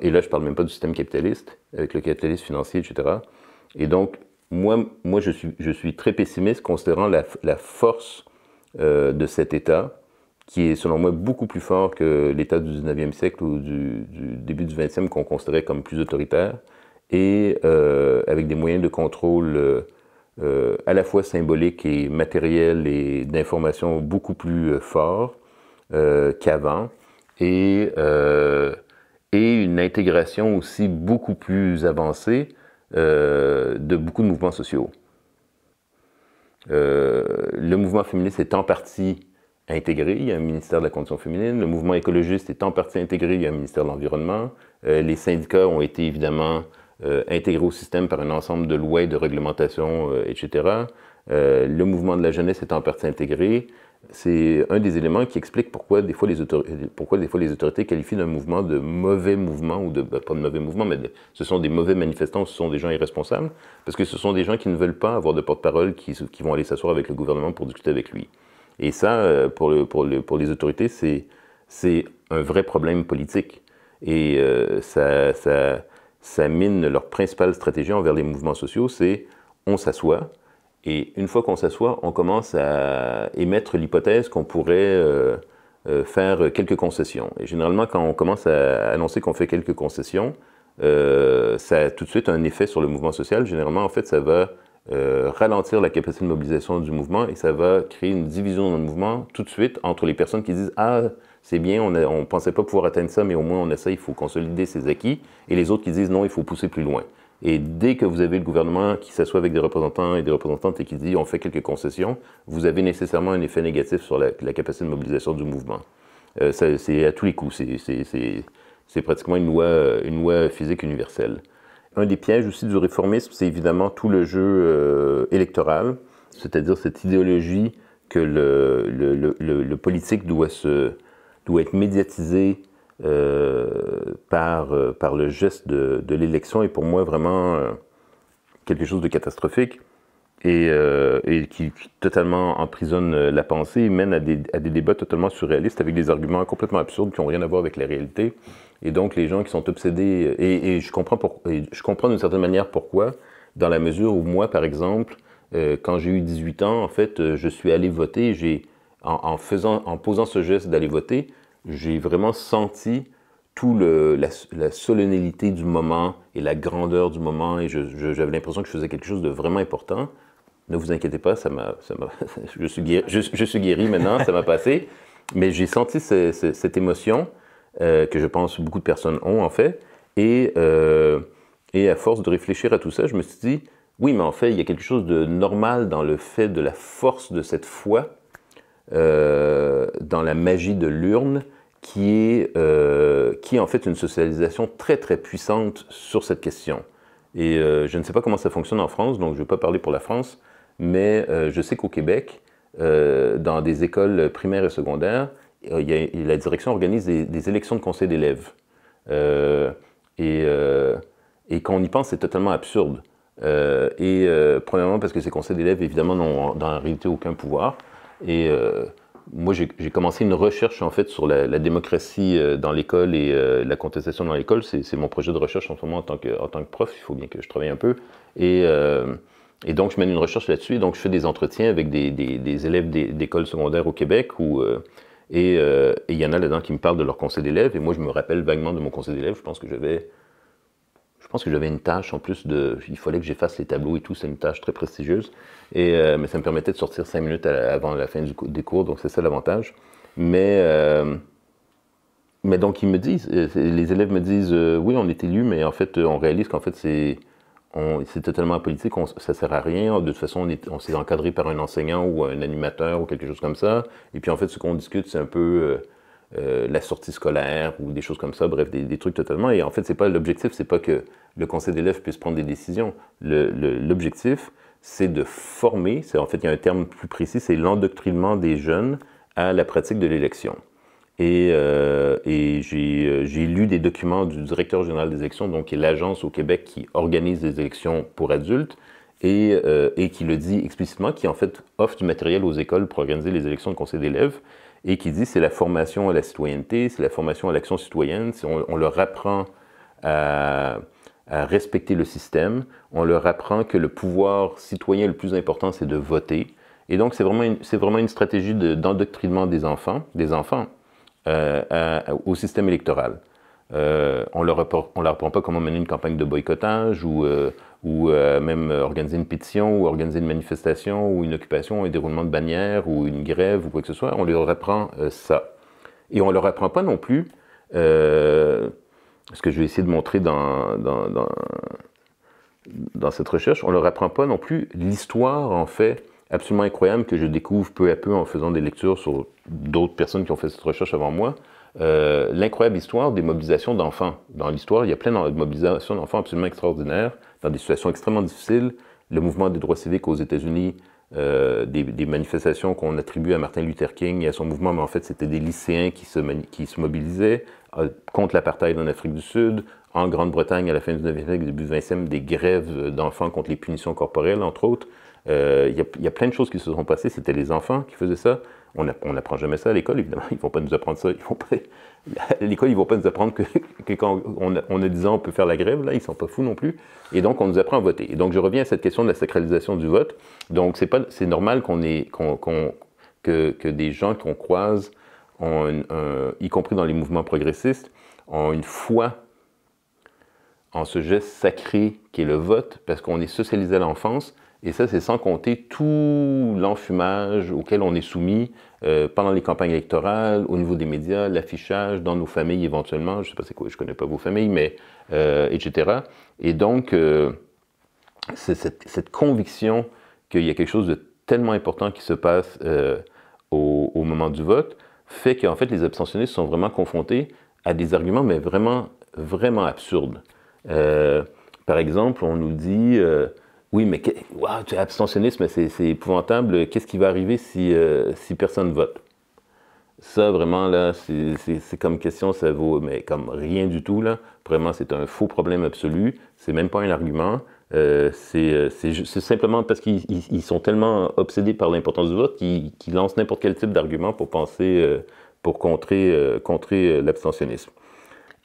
et là, je parle même pas du système capitaliste, avec le capitalisme financier, etc. Et donc, moi, moi je, suis, je suis très pessimiste considérant la, force euh, de cet État, qui est selon moi beaucoup plus fort que l'État du 19e siècle ou du, début du 20e qu'on considérait comme plus autoritaire, et euh, avec des moyens de contrôle à la fois symboliques et matériels et d'information beaucoup plus forts. Euh, qu'avant et, euh, et une intégration aussi beaucoup plus avancée euh, de beaucoup de mouvements sociaux. le mouvement féministe est en partie intégré, il y a un ministère de la condition féminine, le mouvement écologiste est en partie intégré, il y a un ministère de l'Environnement, les syndicats ont été évidemment intégrés au système par un ensemble de lois et de réglementations, etc. le mouvement de la jeunesse est en partie intégré, c'est un des éléments qui explique pourquoi des fois les autorités, qualifient un mouvement de mauvais mouvement, ou de, ben, pas de mauvais mouvement, mais ce sont des mauvais manifestants, ce sont des gens irresponsables, parce que ce sont des gens qui ne veulent pas avoir de porte-parole, qui, vont aller s'asseoir avec le gouvernement pour discuter avec lui. Et ça, euh, pour, les autorités, c'est un vrai problème politique. Et euh, ça mine leur principale stratégie envers les mouvements sociaux, c'est on s'assoit, et une fois qu'on s'assoit, on commence à émettre l'hypothèse qu'on pourrait euh, euh, faire quelques concessions. Et généralement, quand on commence à annoncer qu'on fait quelques concessions, euh, ça a tout de suite un effet sur le mouvement social. Généralement, en fait, ça va ralentir la capacité de mobilisation du mouvement et ça va créer une division dans le mouvement tout de suite entre les personnes qui disent « Ah, c'est bien, on ne pensait pas pouvoir atteindre ça, mais au moins on essaie, il faut consolider ses acquis », et les autres qui disent « Non, il faut pousser plus loin ». Et dès que vous avez le gouvernement qui s'assoit avec des représentants et des représentantes et qui dit on fait quelques concessions, vous avez nécessairement un effet négatif sur la, capacité de mobilisation du mouvement. Euh, c'est à tous les coups. C'est pratiquement une loi, une loi physique universelle. Un des pièges aussi du réformisme, c'est évidemment tout le jeu euh, électoral, c'est-à-dire cette idéologie que le, le, le, le politique doit, se, doit être médiatisé, euh, euh, par, le geste de, l'élection est pour moi vraiment euh, quelque chose de catastrophique et, qui, totalement emprisonne la pensée et mène à des, débats totalement surréalistes avec des arguments complètement absurdes qui n'ont rien à voir avec la réalité. Et donc les gens qui sont obsédés, et, je comprends, d'une certaine manière pourquoi, dans la mesure où moi, par exemple, quand j'ai eu 18 ans, en fait, je suis allé voter, en posant ce geste d'aller voter, j'ai vraiment senti tout le, la, solennalité solennité du moment et la grandeur du moment, et j'avais l'impression que je faisais quelque chose de vraiment important. Ne vous inquiétez pas, ça m'a, je, suis guéri, je, suis guéri maintenant, ça m'a passé. Mais j'ai senti cette émotion euh, que je pense beaucoup de personnes ont en fait. Et, euh, et à force de réfléchir à tout ça, je me suis dit, oui, mais en fait, il y a quelque chose de normal dans le fait de la force de cette foi, euh, dans la magie de l'urne, qui est, euh, qui en fait une socialisation très très puissante sur cette question. Et euh, je ne sais pas comment ça fonctionne en France, donc je ne vais pas parler pour la France, mais euh, je sais qu'au Québec, dans des écoles primaires et secondaires, la direction organise des, élections de conseil d'élèves. et, et quand on y pense, c'est totalement absurde. et premièrement parce que ces conseils d'élèves, évidemment, n'ont dans la réalité aucun pouvoir. Et moi, j'ai commencé une recherche en fait sur la, démocratie euh, dans l'école et euh, la contestation dans l'école. C'est mon projet de recherche en ce moment en tant que, prof. Il faut bien que je travaille un peu. Et, euh, donc, je mène une recherche là-dessus. donc, je fais des entretiens avec des, élèves d'école secondaires au Québec où, et il y en a là-dedans qui me parlent de leur conseil d'élèves. Et moi, je me rappelle vaguement de mon conseil d'élèves. Je pense que j'avais je pense que j'avais une tâche en plus de. Il fallait que j'efface les tableaux et tout, c'est une tâche très prestigieuse. Et, euh, mais ça me permettait de sortir cinq minutes avant la fin des cours, donc c'est ça l'avantage. Mais, euh, mais donc ils me disent, euh, les élèves me disent oui, on est élu, mais en fait, on réalise qu'en fait, c'est. C'est totalement politique, ça sert à rien. De toute façon, on s'est encadré par un enseignant ou un animateur ou quelque chose comme ça. Et puis en fait, ce qu'on discute, c'est un peu euh, la sortie scolaire ou des choses comme ça, bref, des, trucs totalement. Et en fait, c'est pas l'objectif, c'est pas que le conseil d'élèves puisse prendre des décisions. L'objectif, c'est de former, en fait, il y a un terme plus précis, c'est l'endoctrinement des jeunes à la pratique de l'élection. Et, euh, euh, j'ai lu des documents du directeur général des élections, donc qui est l'agence au Québec qui organise les élections pour adultes, et, et qui le dit explicitement, qui en fait offre du matériel aux écoles pour organiser les élections de conseil d'élèves et qui dit c'est la formation à la citoyenneté, c'est la formation à l'action citoyenne, on, leur apprend euh, à, respecter le système, on leur apprend que le pouvoir citoyen le plus important, c'est de voter. Et donc, c'est vraiment, vraiment, une stratégie d'endoctrinement des enfants, des enfants euh, euh, au système électoral. on ne leur, apprend pas comment mener une campagne de boycottage ou, ou euh, même organiser une pétition, ou organiser une manifestation, ou une occupation, un déroulement de bannière, ou une grève, ou quoi que ce soit, on leur apprend euh, ça. Et on leur apprend pas non plus, euh, ce que je vais essayer de montrer dans, dans, dans, dans cette recherche, on leur apprend pas non plus l'histoire, en fait, absolument incroyable que je découvre peu à peu en faisant des lectures sur d'autres personnes qui ont fait cette recherche avant moi, euh, l'incroyable histoire des mobilisations d'enfants. Dans l'histoire, il y a plein de mobilisations d'enfants absolument extraordinaires, dans des situations extrêmement difficiles. Le mouvement des droits civiques aux États-Unis, euh, des, manifestations qu'on attribue à Martin Luther King et à son mouvement, mais en fait, c'était des lycéens qui se, mobilisaient euh, contre l'apartheid en Afrique du Sud, en Grande-Bretagne à la fin du 19e siècle, début 20e, des grèves d'enfants contre les punitions corporelles, entre autres. Il euh, y, a plein de choses qui se sont passées. C'était les enfants qui faisaient ça. On n'apprend jamais ça à l'école, évidemment. Ils ne vont pas nous apprendre ça. Ils À l'école, ils ne vont pas nous apprendre que, quand on a, 10 ans, on peut faire la grève. Là, ils ne sont pas fous non plus. Et donc, on nous apprend à voter. Et donc, je reviens à cette question de la sacralisation du vote. Donc, c'est normal que, que, des gens qu'on croise, y compris dans les mouvements progressistes, ont une foi en ce geste sacré qui est le vote, parce qu'on est socialisé à l'enfance, et ça, c'est sans compter tout l'enfumage auquel on est soumis euh, pendant les campagnes électorales, au niveau des médias, l'affichage dans nos familles éventuellement. Je ne sais pas c'est quoi, je ne connais pas vos familles, mais euh, etc. Et donc, euh, cette, conviction qu'il y a quelque chose de tellement important qui se passe au, au, moment du vote fait qu'en fait, les abstentionnistes sont vraiment confrontés à des arguments, mais vraiment, vraiment absurdes. par exemple, on nous dit oui, mais wow, abstentionnisme, c'est épouvantable. Qu'est-ce qui va arriver si, euh, si personne vote? Ça, vraiment, là, c'est comme question, ça vaut, mais comme rien du tout, là. Vraiment, c'est un faux problème absolu. C'est même pas un argument. Euh, euh, c'est simplement parce qu'ils sont tellement obsédés par l'importance du vote qu'ils lancent n'importe quel type d'argument pour penser, pour contrer, contrer l'abstentionnisme.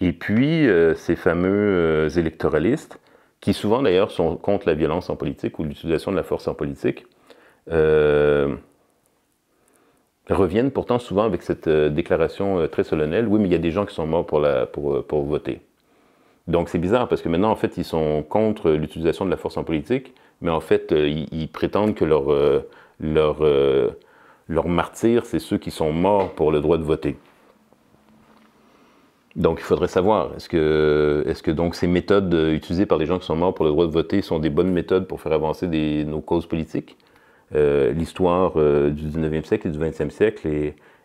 Et puis, ces fameux électoralistes, qui souvent d'ailleurs sont contre la violence en politique ou l'utilisation de la force en politique, euh, reviennent pourtant souvent avec cette euh, déclaration euh, très solennelle, oui mais il y a des gens qui sont morts pour, la, pour, pour voter. Donc c'est bizarre parce que maintenant en fait ils sont contre l'utilisation de la force en politique, mais en fait ils, prétendent que leur, leur, leur martyr c'est ceux qui sont morts pour le droit de voter. Donc il faudrait savoir, est-ce que, ces méthodes euh, utilisées par les gens qui sont morts pour le droit de voter sont des bonnes méthodes pour faire avancer nos causes politiques euh, L'histoire euh, du 19e siècle et du 20e siècle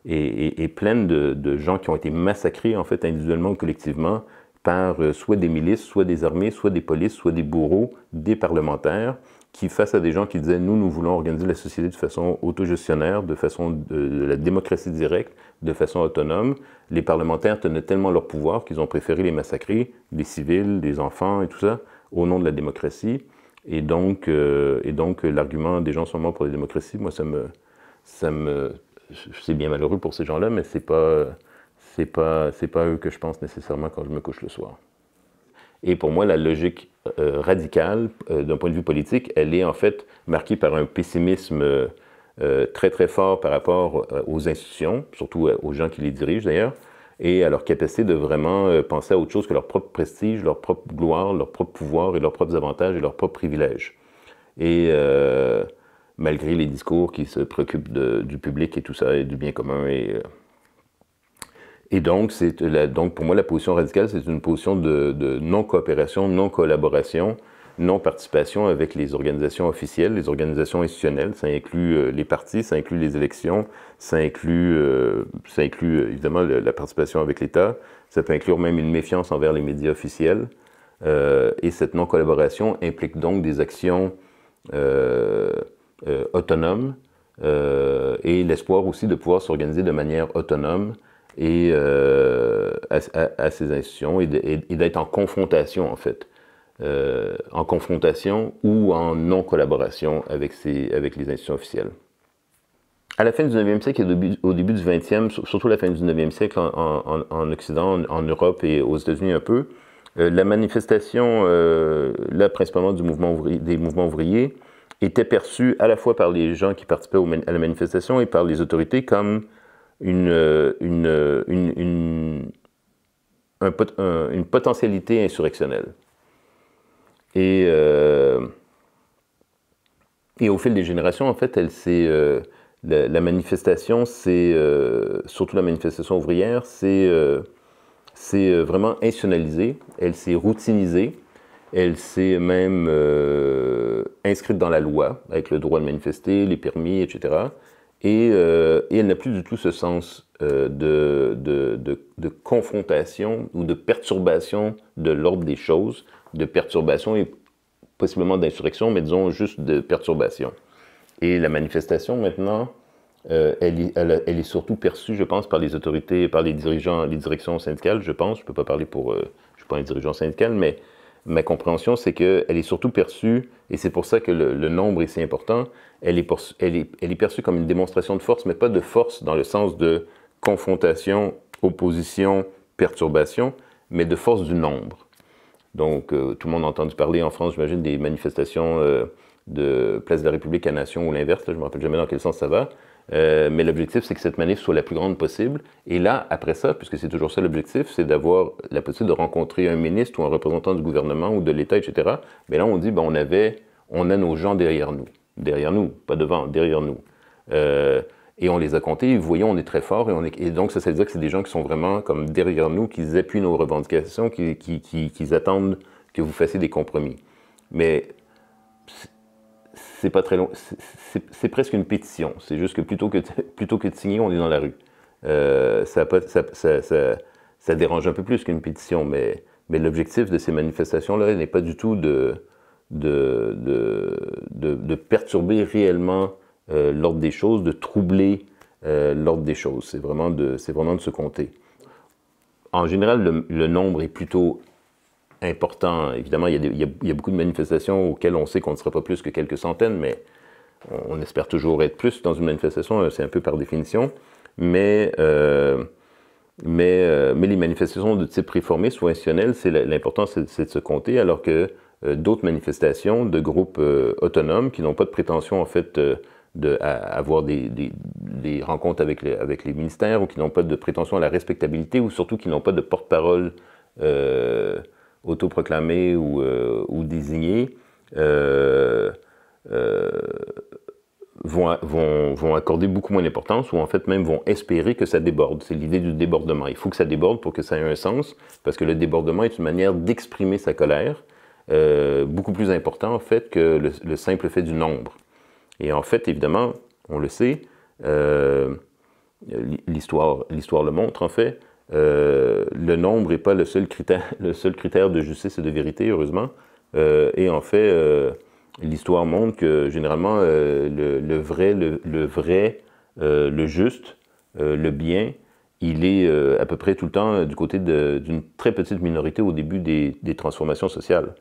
est, pleine de, gens qui ont été massacrés en fait individuellement ou collectivement par soit des milices, soit des armées, soit des polices, soit des bourreaux, des parlementaires, qui face à des gens qui disaient nous, nous voulons organiser la société de façon autogestionnaire, de façon de la démocratie directe, de façon autonome, les parlementaires tenaient tellement leur pouvoir qu'ils ont préféré les massacrer, les civils, les enfants et tout ça, au nom de la démocratie. Et donc, euh, donc euh, l'argument des gens sont morts pour la démocratie, moi, ça me. Ça me c'est bien malheureux pour ces gens-là, mais c'est pas. pas, pas eux que je pense nécessairement quand je me couche le soir. Et pour moi, la logique euh, radicale, d'un point de vue politique, elle est en fait marquée par un pessimisme euh, très très fort par rapport euh, aux institutions, surtout euh, aux gens qui les dirigent d'ailleurs, et à leur capacité de vraiment penser à autre chose que leur propre prestige, leur propre gloire, leur propre pouvoir et leurs propres avantages et leurs propres privilèges. Et malgré les discours qui se préoccupent du public et tout ça, et du bien commun. Et, et donc, donc, pour moi, la position radicale, c'est une position de, de non-coopération, non-collaboration, non-participation avec les organisations officielles, les organisations institutionnelles. Ça inclut euh, les partis, ça inclut les élections, ça inclut, euh, ça inclut euh, évidemment la participation avec l'État, ça peut inclure même une méfiance envers les médias officiels. et cette non-collaboration implique donc des actions autonomes et l'espoir aussi de pouvoir s'organiser de manière autonome et à, à, ces institutions et d'être en confrontation en fait euh, en confrontation ou en non-collaboration avec, avec les institutions officielles. À la fin du 19e siècle et au début du 20e, surtout à la fin du 19e siècle en, Occident, en, Europe et aux États-Unis un peu, euh, la manifestation, la euh, là principalement du mouvement des mouvements ouvriers, était perçue à la fois par les gens qui participaient à la manifestation et par les autorités comme une, potentialité insurrectionnelle. Et, euh, et au fil des générations, en fait, elle euh, la, manifestation, c'est euh, surtout la manifestation ouvrière, c'est vraiment institutionnalisée, elle s'est routinisée, elle s'est même inscrite dans la loi, avec le droit de manifester, les permis, etc. Et, elle n'a plus du tout ce sens de, de, confrontation ou de perturbation de l'ordre des choses de perturbation et possiblement d'insurrection, mais disons juste de perturbation. Et la manifestation maintenant, euh, elle, est surtout perçue, je pense, par les autorités, par les dirigeants, les directions syndicales, je pense. Je ne peux pas parler pour... Euh, je ne suis pas un mais ma compréhension, c'est qu'elle est surtout perçue, et c'est pour ça que le, nombre est si important, elle est, elle, est, elle est perçue comme une démonstration de force, mais pas de force dans le sens de confrontation, opposition, perturbation, mais de force du nombre. Donc, euh, tout le monde a entendu parler en France, j'imagine, des manifestations euh, de Place de la République à Nation ou l'inverse. Je ne me rappelle jamais dans quel sens ça va. Euh, mais l'objectif, c'est que cette manif soit la plus grande possible. Et là, après ça, puisque c'est toujours ça l'objectif, c'est d'avoir la possibilité de rencontrer un ministre ou un représentant du gouvernement ou de l'État, etc. Mais là, on dit, ben, on avait, on a nos gens derrière nous. Derrière nous, pas devant, derrière nous. Euh, et on les a comptés, vous voyez, on est très fort. Et, on est... donc, ça, veut dire que c'est des gens qui sont vraiment comme derrière nous, qui appuient nos revendications, qui, attendent que vous fassiez des compromis. Mais c'est pas très long. C'est presque une pétition. C'est juste que plutôt que, plutôt que de signer, on est dans la rue. Euh, ça, ça, dérange un peu plus qu'une pétition, mais, mais l'objectif de ces manifestations-là n'est pas du tout de, de, de perturber réellement euh, l'ordre des choses, de troubler euh, l'ordre des choses. C'est vraiment, de, vraiment de se compter. En général, le, nombre est plutôt important. Évidemment, il y, a il, y a, beaucoup de manifestations auxquelles on sait qu'on ne sera pas plus que quelques centaines, mais on, espère toujours être plus dans une manifestation, euh, c'est un peu par définition. Mais, mais, mais, les manifestations de type réformiste ou institutionnel, l'important, c'est de se compter, alors que d'autres manifestations de groupes autonomes qui n'ont pas de prétention, en fait, de avoir des, rencontres avec, les, ministères ou qui n'ont pas de prétention à la respectabilité ou surtout qui n'ont pas de porte-parole euh, euh ou, désigné euh, euh, vont, vont, vont, accorder beaucoup moins d'importance ou en fait même vont espérer que ça déborde. C'est l'idée du débordement. Il faut que ça déborde pour que ça ait un sens parce que le débordement est une manière d'exprimer sa colère beaucoup plus important en fait que le simple fait du nombre. Et en fait, évidemment, on le sait, euh, l'histoire le montre en fait, euh, le nombre n'est pas le seul, critère, le seul critère de justice et de vérité, heureusement. Euh, et en fait, l'histoire montre que généralement, le, vrai, le, vrai, le juste, le bien, il est à peu près tout le temps du côté d'une très petite minorité au début des transformations sociales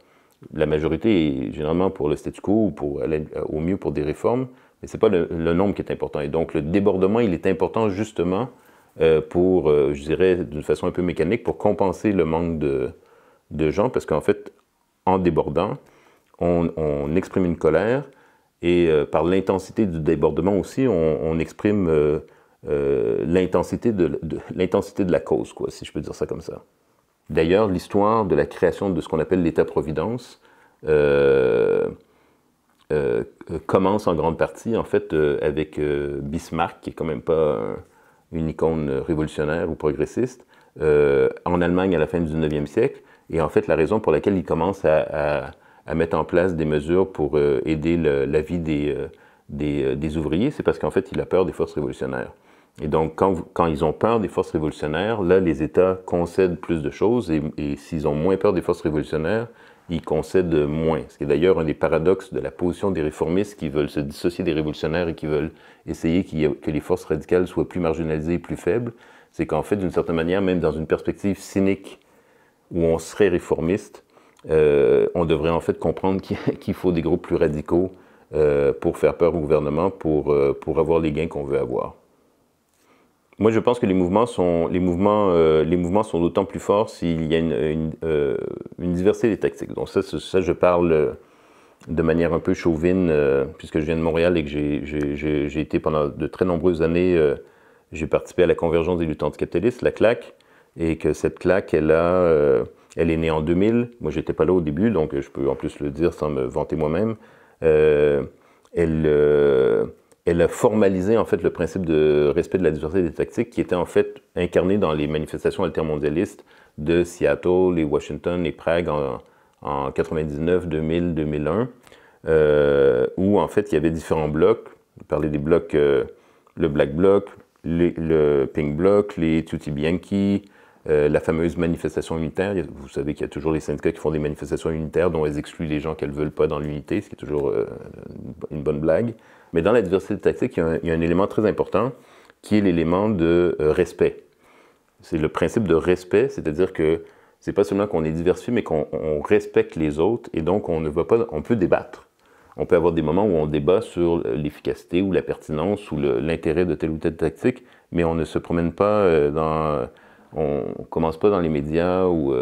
la majorité est généralement pour le statu quo ou pour, euh, au mieux pour des réformes, mais ce n'est pas le, nombre qui est important. Et donc, le débordement, il est important justement euh, pour, euh, je dirais, d'une façon un peu mécanique, pour compenser le manque de, gens, parce qu'en fait, en débordant, on, exprime une colère, et par l'intensité du débordement aussi, on, exprime l'intensité de, la cause, quoi, si je peux dire ça comme ça. D'ailleurs, l'histoire de la création de ce qu'on appelle l'État-providence euh, euh, commence en grande partie, en fait, euh, avec Bismarck, qui est quand même pas une icône révolutionnaire ou progressiste, en Allemagne à la fin du 19e siècle. Et en fait, la raison pour laquelle il commence à, mettre en place des mesures pour aider la vie des ouvriers, c'est parce qu'en fait, il a peur des forces révolutionnaires. Et donc, quand, ils ont peur des forces révolutionnaires, là, les États concèdent plus de choses, et, s'ils ont moins peur des forces révolutionnaires, ils concèdent moins. Ce qui est d'ailleurs un des paradoxes de la position des réformistes qui veulent se dissocier des révolutionnaires et qui veulent essayer que les forces radicales soient plus marginalisées, et plus faibles. C'est qu'en fait, d'une certaine manière, même dans une perspective cynique où on serait réformiste, euh, on devrait en fait comprendre qu'il faut des groupes plus radicaux euh, pour faire peur au gouvernement, pour, euh, pour avoir les gains qu'on veut avoir. Moi, je pense que les mouvements sont, les mouvements, euh, les mouvements sont d'autant plus forts s'il y a une, une, euh, diversité des tactiques. Donc ça, ça je parle euh, de manière un peu chauvine, puisque je viens de Montréal et que j'ai été pendant de très nombreuses années, j'ai participé à la convergence des luttes anticapitalistes, la CLAC, et que cette CLAC, elle, a, elle est née en 2000. Moi, j'étais pas là au début, donc je peux en plus le dire sans me vanter moi-même. elle elle a formalisé en fait le principe de respect de la diversité des tactiques qui était en fait incarné dans les manifestations altermondialistes de Seattle, les Washington, les Prague en, en 99, 2000, 2001, où en fait il y avait différents blocs. Vous parlez des blocs, euh, le Black Bloc, le Pink Bloc, les Tutti Bianchi, euh, la fameuse manifestation unitaire. Vous savez qu'il y a toujours les syndicats qui font des manifestations unitaires dont elles excluent les gens qu'elles ne veulent pas dans l'unité, ce qui est toujours euh, une bonne blague. Mais dans la diversité tactique, il y a un, élément très important qui est l'élément de euh, respect. C'est le principe de respect, c'est-à-dire que c'est pas seulement qu'on est diversifié, mais qu'on respecte les autres et donc on ne va pas, on peut débattre. On peut avoir des moments où on débat sur euh, l'efficacité ou la pertinence ou l'intérêt de telle ou telle tactique, mais on ne se promène pas euh, dans, on commence pas dans les médias ou,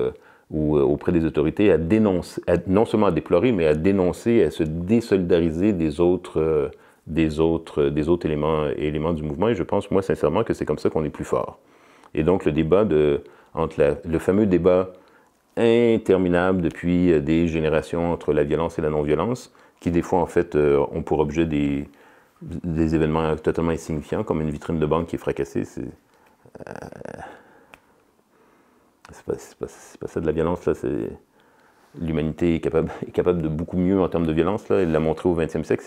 auprès des autorités à dénoncer, non seulement à déplorer, mais à dénoncer, à se désolidariser des autres des autres, euh, des autres éléments, éléments du mouvement. Et je pense, moi, sincèrement, que c'est comme ça qu'on est plus fort. Et donc, le débat de, entre la, le fameux débat interminable depuis euh, des générations entre la violence et la non-violence, qui des fois, en fait, euh, ont pour objet des, des événements totalement insignifiants, comme une vitrine de banque qui est fracassée. C'est c'est pas, pas, ça de la violence, là. L'humanité est capable, est capable de beaucoup mieux en termes de violence, là. Elle l'a montré au 20e siècle.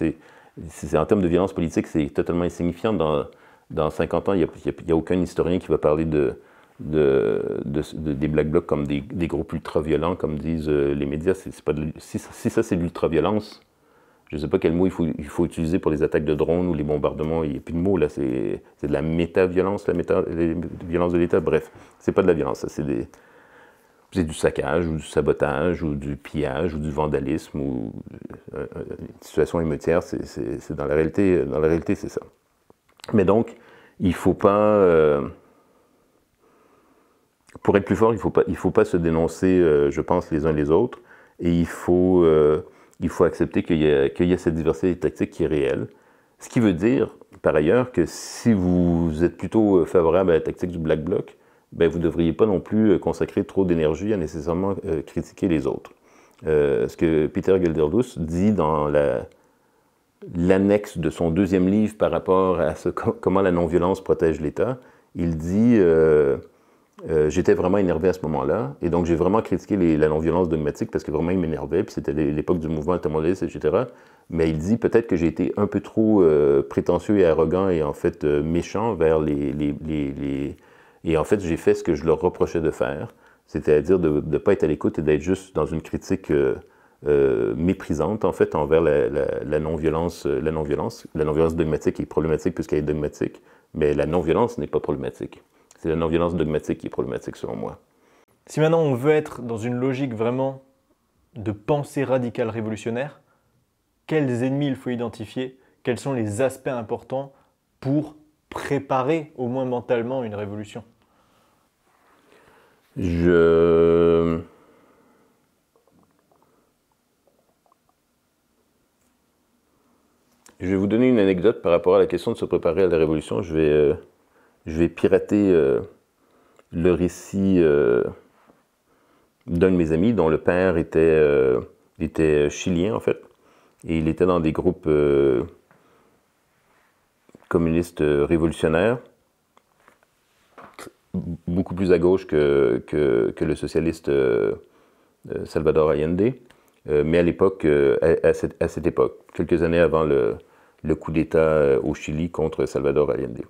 C'est un terme de violence politique, c'est totalement insignifiant. Dans, dans 50 ans, il n'y a, a, aucun historien qui va parler de, de, de, des Black Blocs comme des, groupes ultra-violents, comme disent euh, les médias. C'est pas si, ça, c'est de l'ultra-violence, je ne sais pas quel mot il faut, il faut, utiliser pour les attaques de drones ou les bombardements, il n'y a plus de mots là, c'est de la méta-violence, la méta, violence de l'État, bref, c'est pas de la violence, c'est des, c'est du saccage ou du sabotage ou du pillage ou du vandalisme ou euh, euh, une situation émeutière, c'est dans la réalité, dans la réalité, c'est ça. Mais donc, il faut pas, euh, pour être plus fort, il faut pas, il faut pas se dénoncer, je pense, les uns les autres, et il faut, il faut accepter qu'il y, Qu'il y, a cette diversité tactique qui est réelle. Ce qui veut dire, par ailleurs, que si vous êtes plutôt favorable à la tactique du black bloc, ben, vous ne devriez pas non plus euh, consacrer trop d'énergie à nécessairement euh, critiquer les autres. Euh, ce que Peter Gelderloos dit dans l'annexe de son deuxième livre par rapport à ce, comment la non-violence protège l'État, il dit J'étais vraiment énervé à ce moment-là, et donc j'ai vraiment critiqué la non-violence dogmatique parce que vraiment il m'énervait, puis c'était l'époque du mouvement automoniste, etc. Mais il dit peut-être que j'ai été un peu trop prétentieux et arrogant et en fait méchant vers les et en fait, j'ai fait ce que je leur reprochais de faire, c'est-à-dire de ne pas être à l'écoute et d'être juste dans une critique euh, euh, méprisante, en fait, envers euh, la, non-violence. La, non-violence dogmatique est problématique puisqu'elle est dogmatique, mais la non-violence n'est pas problématique. C'est la non-violence dogmatique qui est problématique, selon moi. Si maintenant on veut être dans une logique vraiment de pensée radicale révolutionnaire, quels ennemis il faut identifier Quels sont les aspects importants pour préparer au moins mentalement une révolution Je... Je vais vous donner une anecdote par rapport à la question de se préparer à la révolution. Je vais, euh, je vais pirater euh, le récit euh, d'un de mes amis dont le père était, était chilien en fait. Et il était dans des groupes communiste euh, révolutionnaire, beaucoup plus à gauche que, que, le socialiste euh, euh, Salvador Allende, mais à l'époque, à, cette, époque, quelques années avant le, coup d'État au Chili contre Salvador Allende.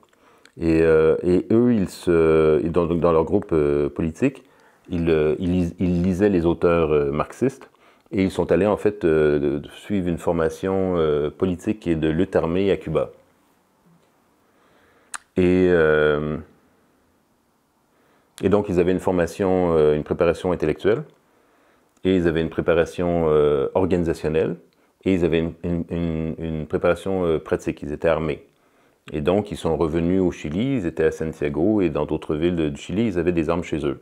Et, eux, ils se, dans, leur groupe politique, ils, ils, lisaient les auteurs marxistes et ils sont allés en fait suivre une formation politique et de lutte armée à Cuba. Et, euh, et donc, ils avaient une formation, euh, une préparation intellectuelle, et ils avaient une préparation euh, organisationnelle, et ils avaient une, une, une, une préparation pratique, ils étaient armés. Et donc, ils sont revenus au Chili, ils étaient à Santiago, et dans d'autres villes du Chili, ils avaient des armes chez eux.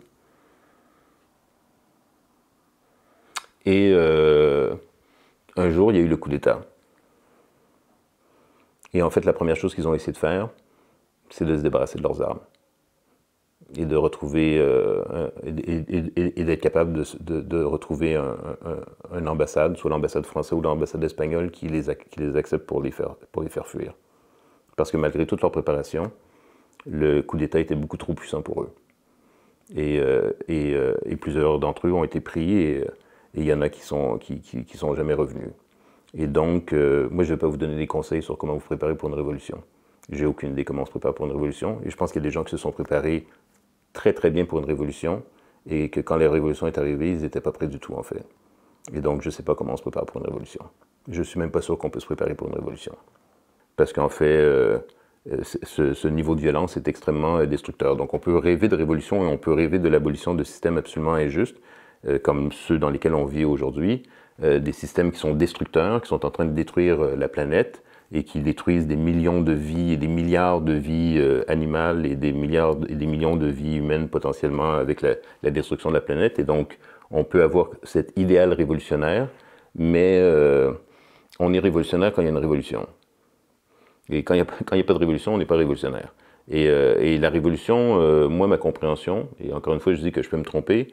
Et un jour, il y a eu le coup d'État. Et en fait, la première chose qu'ils ont essayé de faire, c'est de se débarrasser de leurs armes et de retrouver euh, et, d'être capable de, retrouver un, une ambassade, soit l'ambassade française ou l'ambassade espagnole, qui les, qui les accepte pour les, faire, pour les faire fuir. Parce que malgré toute leur préparation, le coup d'État était beaucoup trop puissant pour eux. Et, euh, euh, plusieurs d'entre eux ont été pris et il y en a qui sont, sont jamais revenus. Et donc, moi, je ne vais pas vous donner des conseils sur comment vous préparer pour une révolution. J'ai aucune idée comment on se prépare pour une révolution. Et je pense qu'il y a des gens qui se sont préparés très très bien pour une révolution et que quand la révolution est arrivée, ils n'étaient pas prêts du tout en fait. Et donc je ne sais pas comment on se prépare pour une révolution. Je ne suis même pas sûr qu'on peut se préparer pour une révolution. Parce qu'en fait, euh, euh, ce, niveau de violence est extrêmement euh, destructeur. Donc on peut rêver de révolution et on peut rêver de l'abolition de systèmes absolument injustes, comme ceux dans lesquels on vit aujourd'hui, des systèmes qui sont destructeurs, qui sont en train de détruire la planète, et qui détruisent des millions de vies et des milliards de vies euh, animales et des, milliards, et des millions de vies humaines potentiellement avec la, destruction de la planète. Et donc, on peut avoir cet idéal révolutionnaire, mais euh, on est révolutionnaire quand il y a une révolution. Et quand il n'y a, a, pas de révolution, on n'est pas révolutionnaire. Et, euh, et la révolution, moi, ma compréhension, et encore une fois, je dis que je peux me tromper,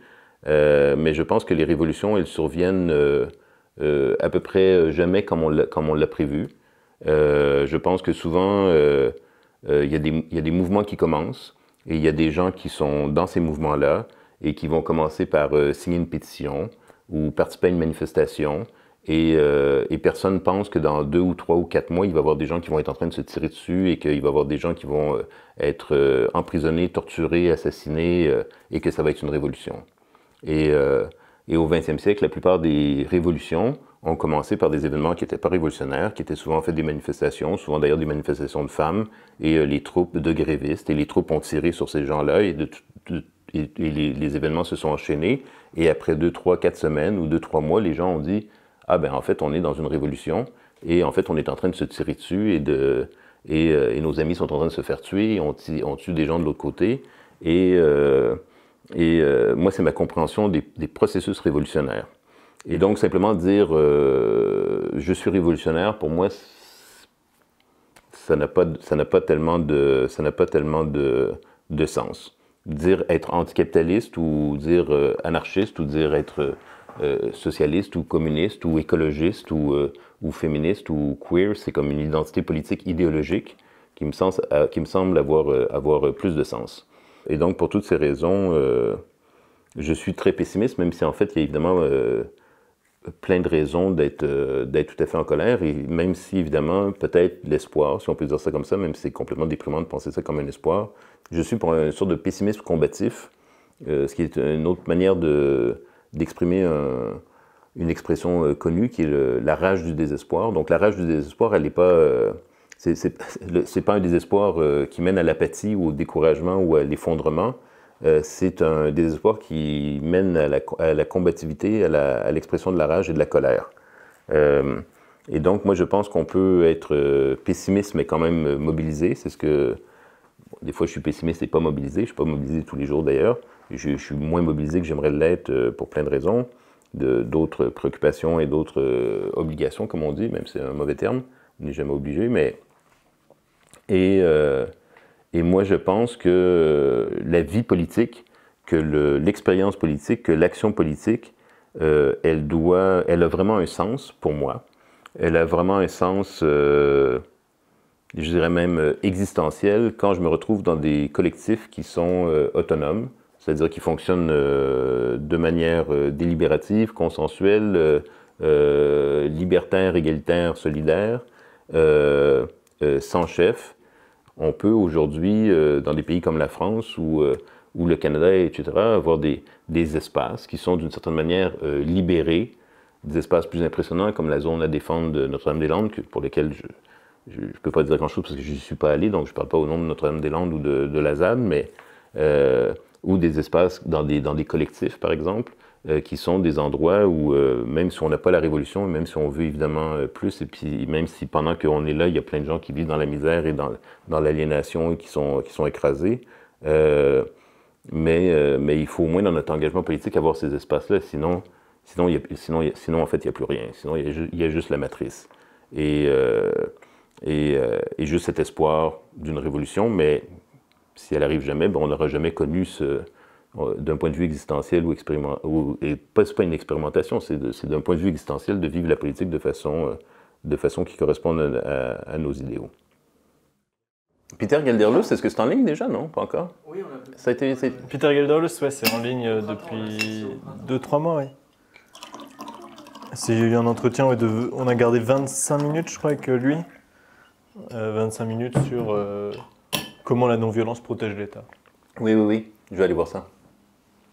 mais je pense que les révolutions, elles surviennent à peu près jamais comme on l'a prévu. Euh, je pense que souvent, euh, euh, il y, a des mouvements qui commencent et il y a des gens qui sont dans ces mouvements-là et qui vont commencer par signer une pétition ou participer à une manifestation. Et, et, personne pense que dans deux ou trois ou quatre mois, il va y avoir des gens qui vont être en train de se tirer dessus et qu'il va y avoir des gens qui vont être emprisonnés, torturés, assassinés et que ça va être une révolution. Et, au 20e siècle, la plupart des révolutions ont commencé par des événements qui n'étaient pas révolutionnaires, qui étaient souvent fait des manifestations, souvent d'ailleurs des manifestations de femmes, et euh, les troupes de grévistes, et les troupes ont tiré sur ces gens-là, et, les, événements se sont enchaînés, et après deux, trois, quatre semaines ou deux, trois mois, les gens ont dit « Ah ben en fait, on est dans une révolution, et en fait, on est en train de se tirer dessus, et, euh, nos amis sont en train de se faire tuer, on, tue des gens de l'autre côté, et, euh, et moi, c'est ma compréhension des processus révolutionnaires. Et donc, simplement dire euh, je suis révolutionnaire, pour moi, ça n'a pas, ça pas tellement, de, ça pas tellement de, de, sens. Dire être anticapitaliste ou dire euh, anarchiste ou dire être euh, socialiste ou communiste ou écologiste ou, euh, ou féministe ou queer, c'est comme une identité politique idéologique qui me, sens, euh, qui me semble avoir, avoir plus de sens. Et donc, pour toutes ces raisons, je suis très pessimiste, même si en fait, il y a évidemment plein de raisons euh, d'être tout à fait en colère, et même si, évidemment, peut-être l'espoir, si on peut dire ça comme ça, même si c'est complètement déprimant de penser ça comme un espoir, je suis pour une sorte de pessimisme combatif, euh, ce qui est une autre manière d'exprimer de, une expression euh, connue qui est la rage du désespoir. Donc la rage du désespoir, elle n'est pas... c'est pas un désespoir qui mène à l'apathie ou au découragement ou à l'effondrement, euh, c'est un désespoir qui mène à la, combativité, à l'expression de la rage et de la colère. Euh, et donc, moi, je pense qu'on peut être euh, pessimiste, mais quand même mobilisé. C'est ce que. des fois, je suis pessimiste et pas mobilisé. Je ne suis pas mobilisé tous les jours d'ailleurs. Je, suis moins mobilisé que j'aimerais l'être pour plein de raisons, d'autres préoccupations et d'autres obligations, comme on dit, même si c'est un mauvais terme. On n'est jamais obligé, mais. Et. Et moi, je pense que euh, la vie politique, que l'expérience politique, que l'action politique, euh, elle doit, elle a vraiment un sens pour moi. Elle a vraiment un sens, euh, je dirais même existentiel, quand je me retrouve dans des collectifs qui sont autonomes, c'est-à-dire qui fonctionnent de manière délibérative, consensuelle, libertaire, égalitaire, solidaire, sans chef on peut aujourd'hui, euh, dans des pays comme la France ou, euh, le Canada, etc., avoir des, espaces qui sont d'une certaine manière euh, libérés, des espaces plus impressionnants comme la zone à défendre de Notre-Dame-des-Landes, pour lesquels je ne peux pas dire grand-chose parce que je n'y suis pas allé, donc je ne parle pas au nom de Notre-Dame-des-Landes ou de, la ZAD, ou des espaces dans des collectifs, par exemple, euh, qui sont des endroits où, euh, même si on n'a pas la révolution, même si on veut évidemment euh, plus, et puis même si pendant qu'on est là, il y a plein de gens qui vivent dans la misère et dans, dans l'aliénation et qui sont, qui sont écrasés, mais, mais il faut au moins dans notre engagement politique avoir ces espaces-là, sinon, sinon, il sinon, sinon en fait il n'y a plus rien, sinon il y a, juste la matrice. Et, et, juste cet espoir d'une révolution, mais si elle arrive jamais, ben, on n'aura jamais connu ce, euh, d'un point de vue existentiel ou, expériment, ou et pas, pas une expérimentation, c'est d'un point de vue existentiel de vivre la politique de façon, euh, de façon qui corresponde à, nos idéaux. Peter Gelderlos, est-ce que c'est en ligne déjà, non Pas encore Oui, Ça a été, Peter Gelderlos, ouais, c'est en ligne euh, depuis 2-3 mois, oui. J'ai eu un entretien, on a gardé 25 minutes, je crois, avec lui. 25 minutes sur comment la non-violence protège l'État. Oui, oui, oui. Je vais aller voir ça.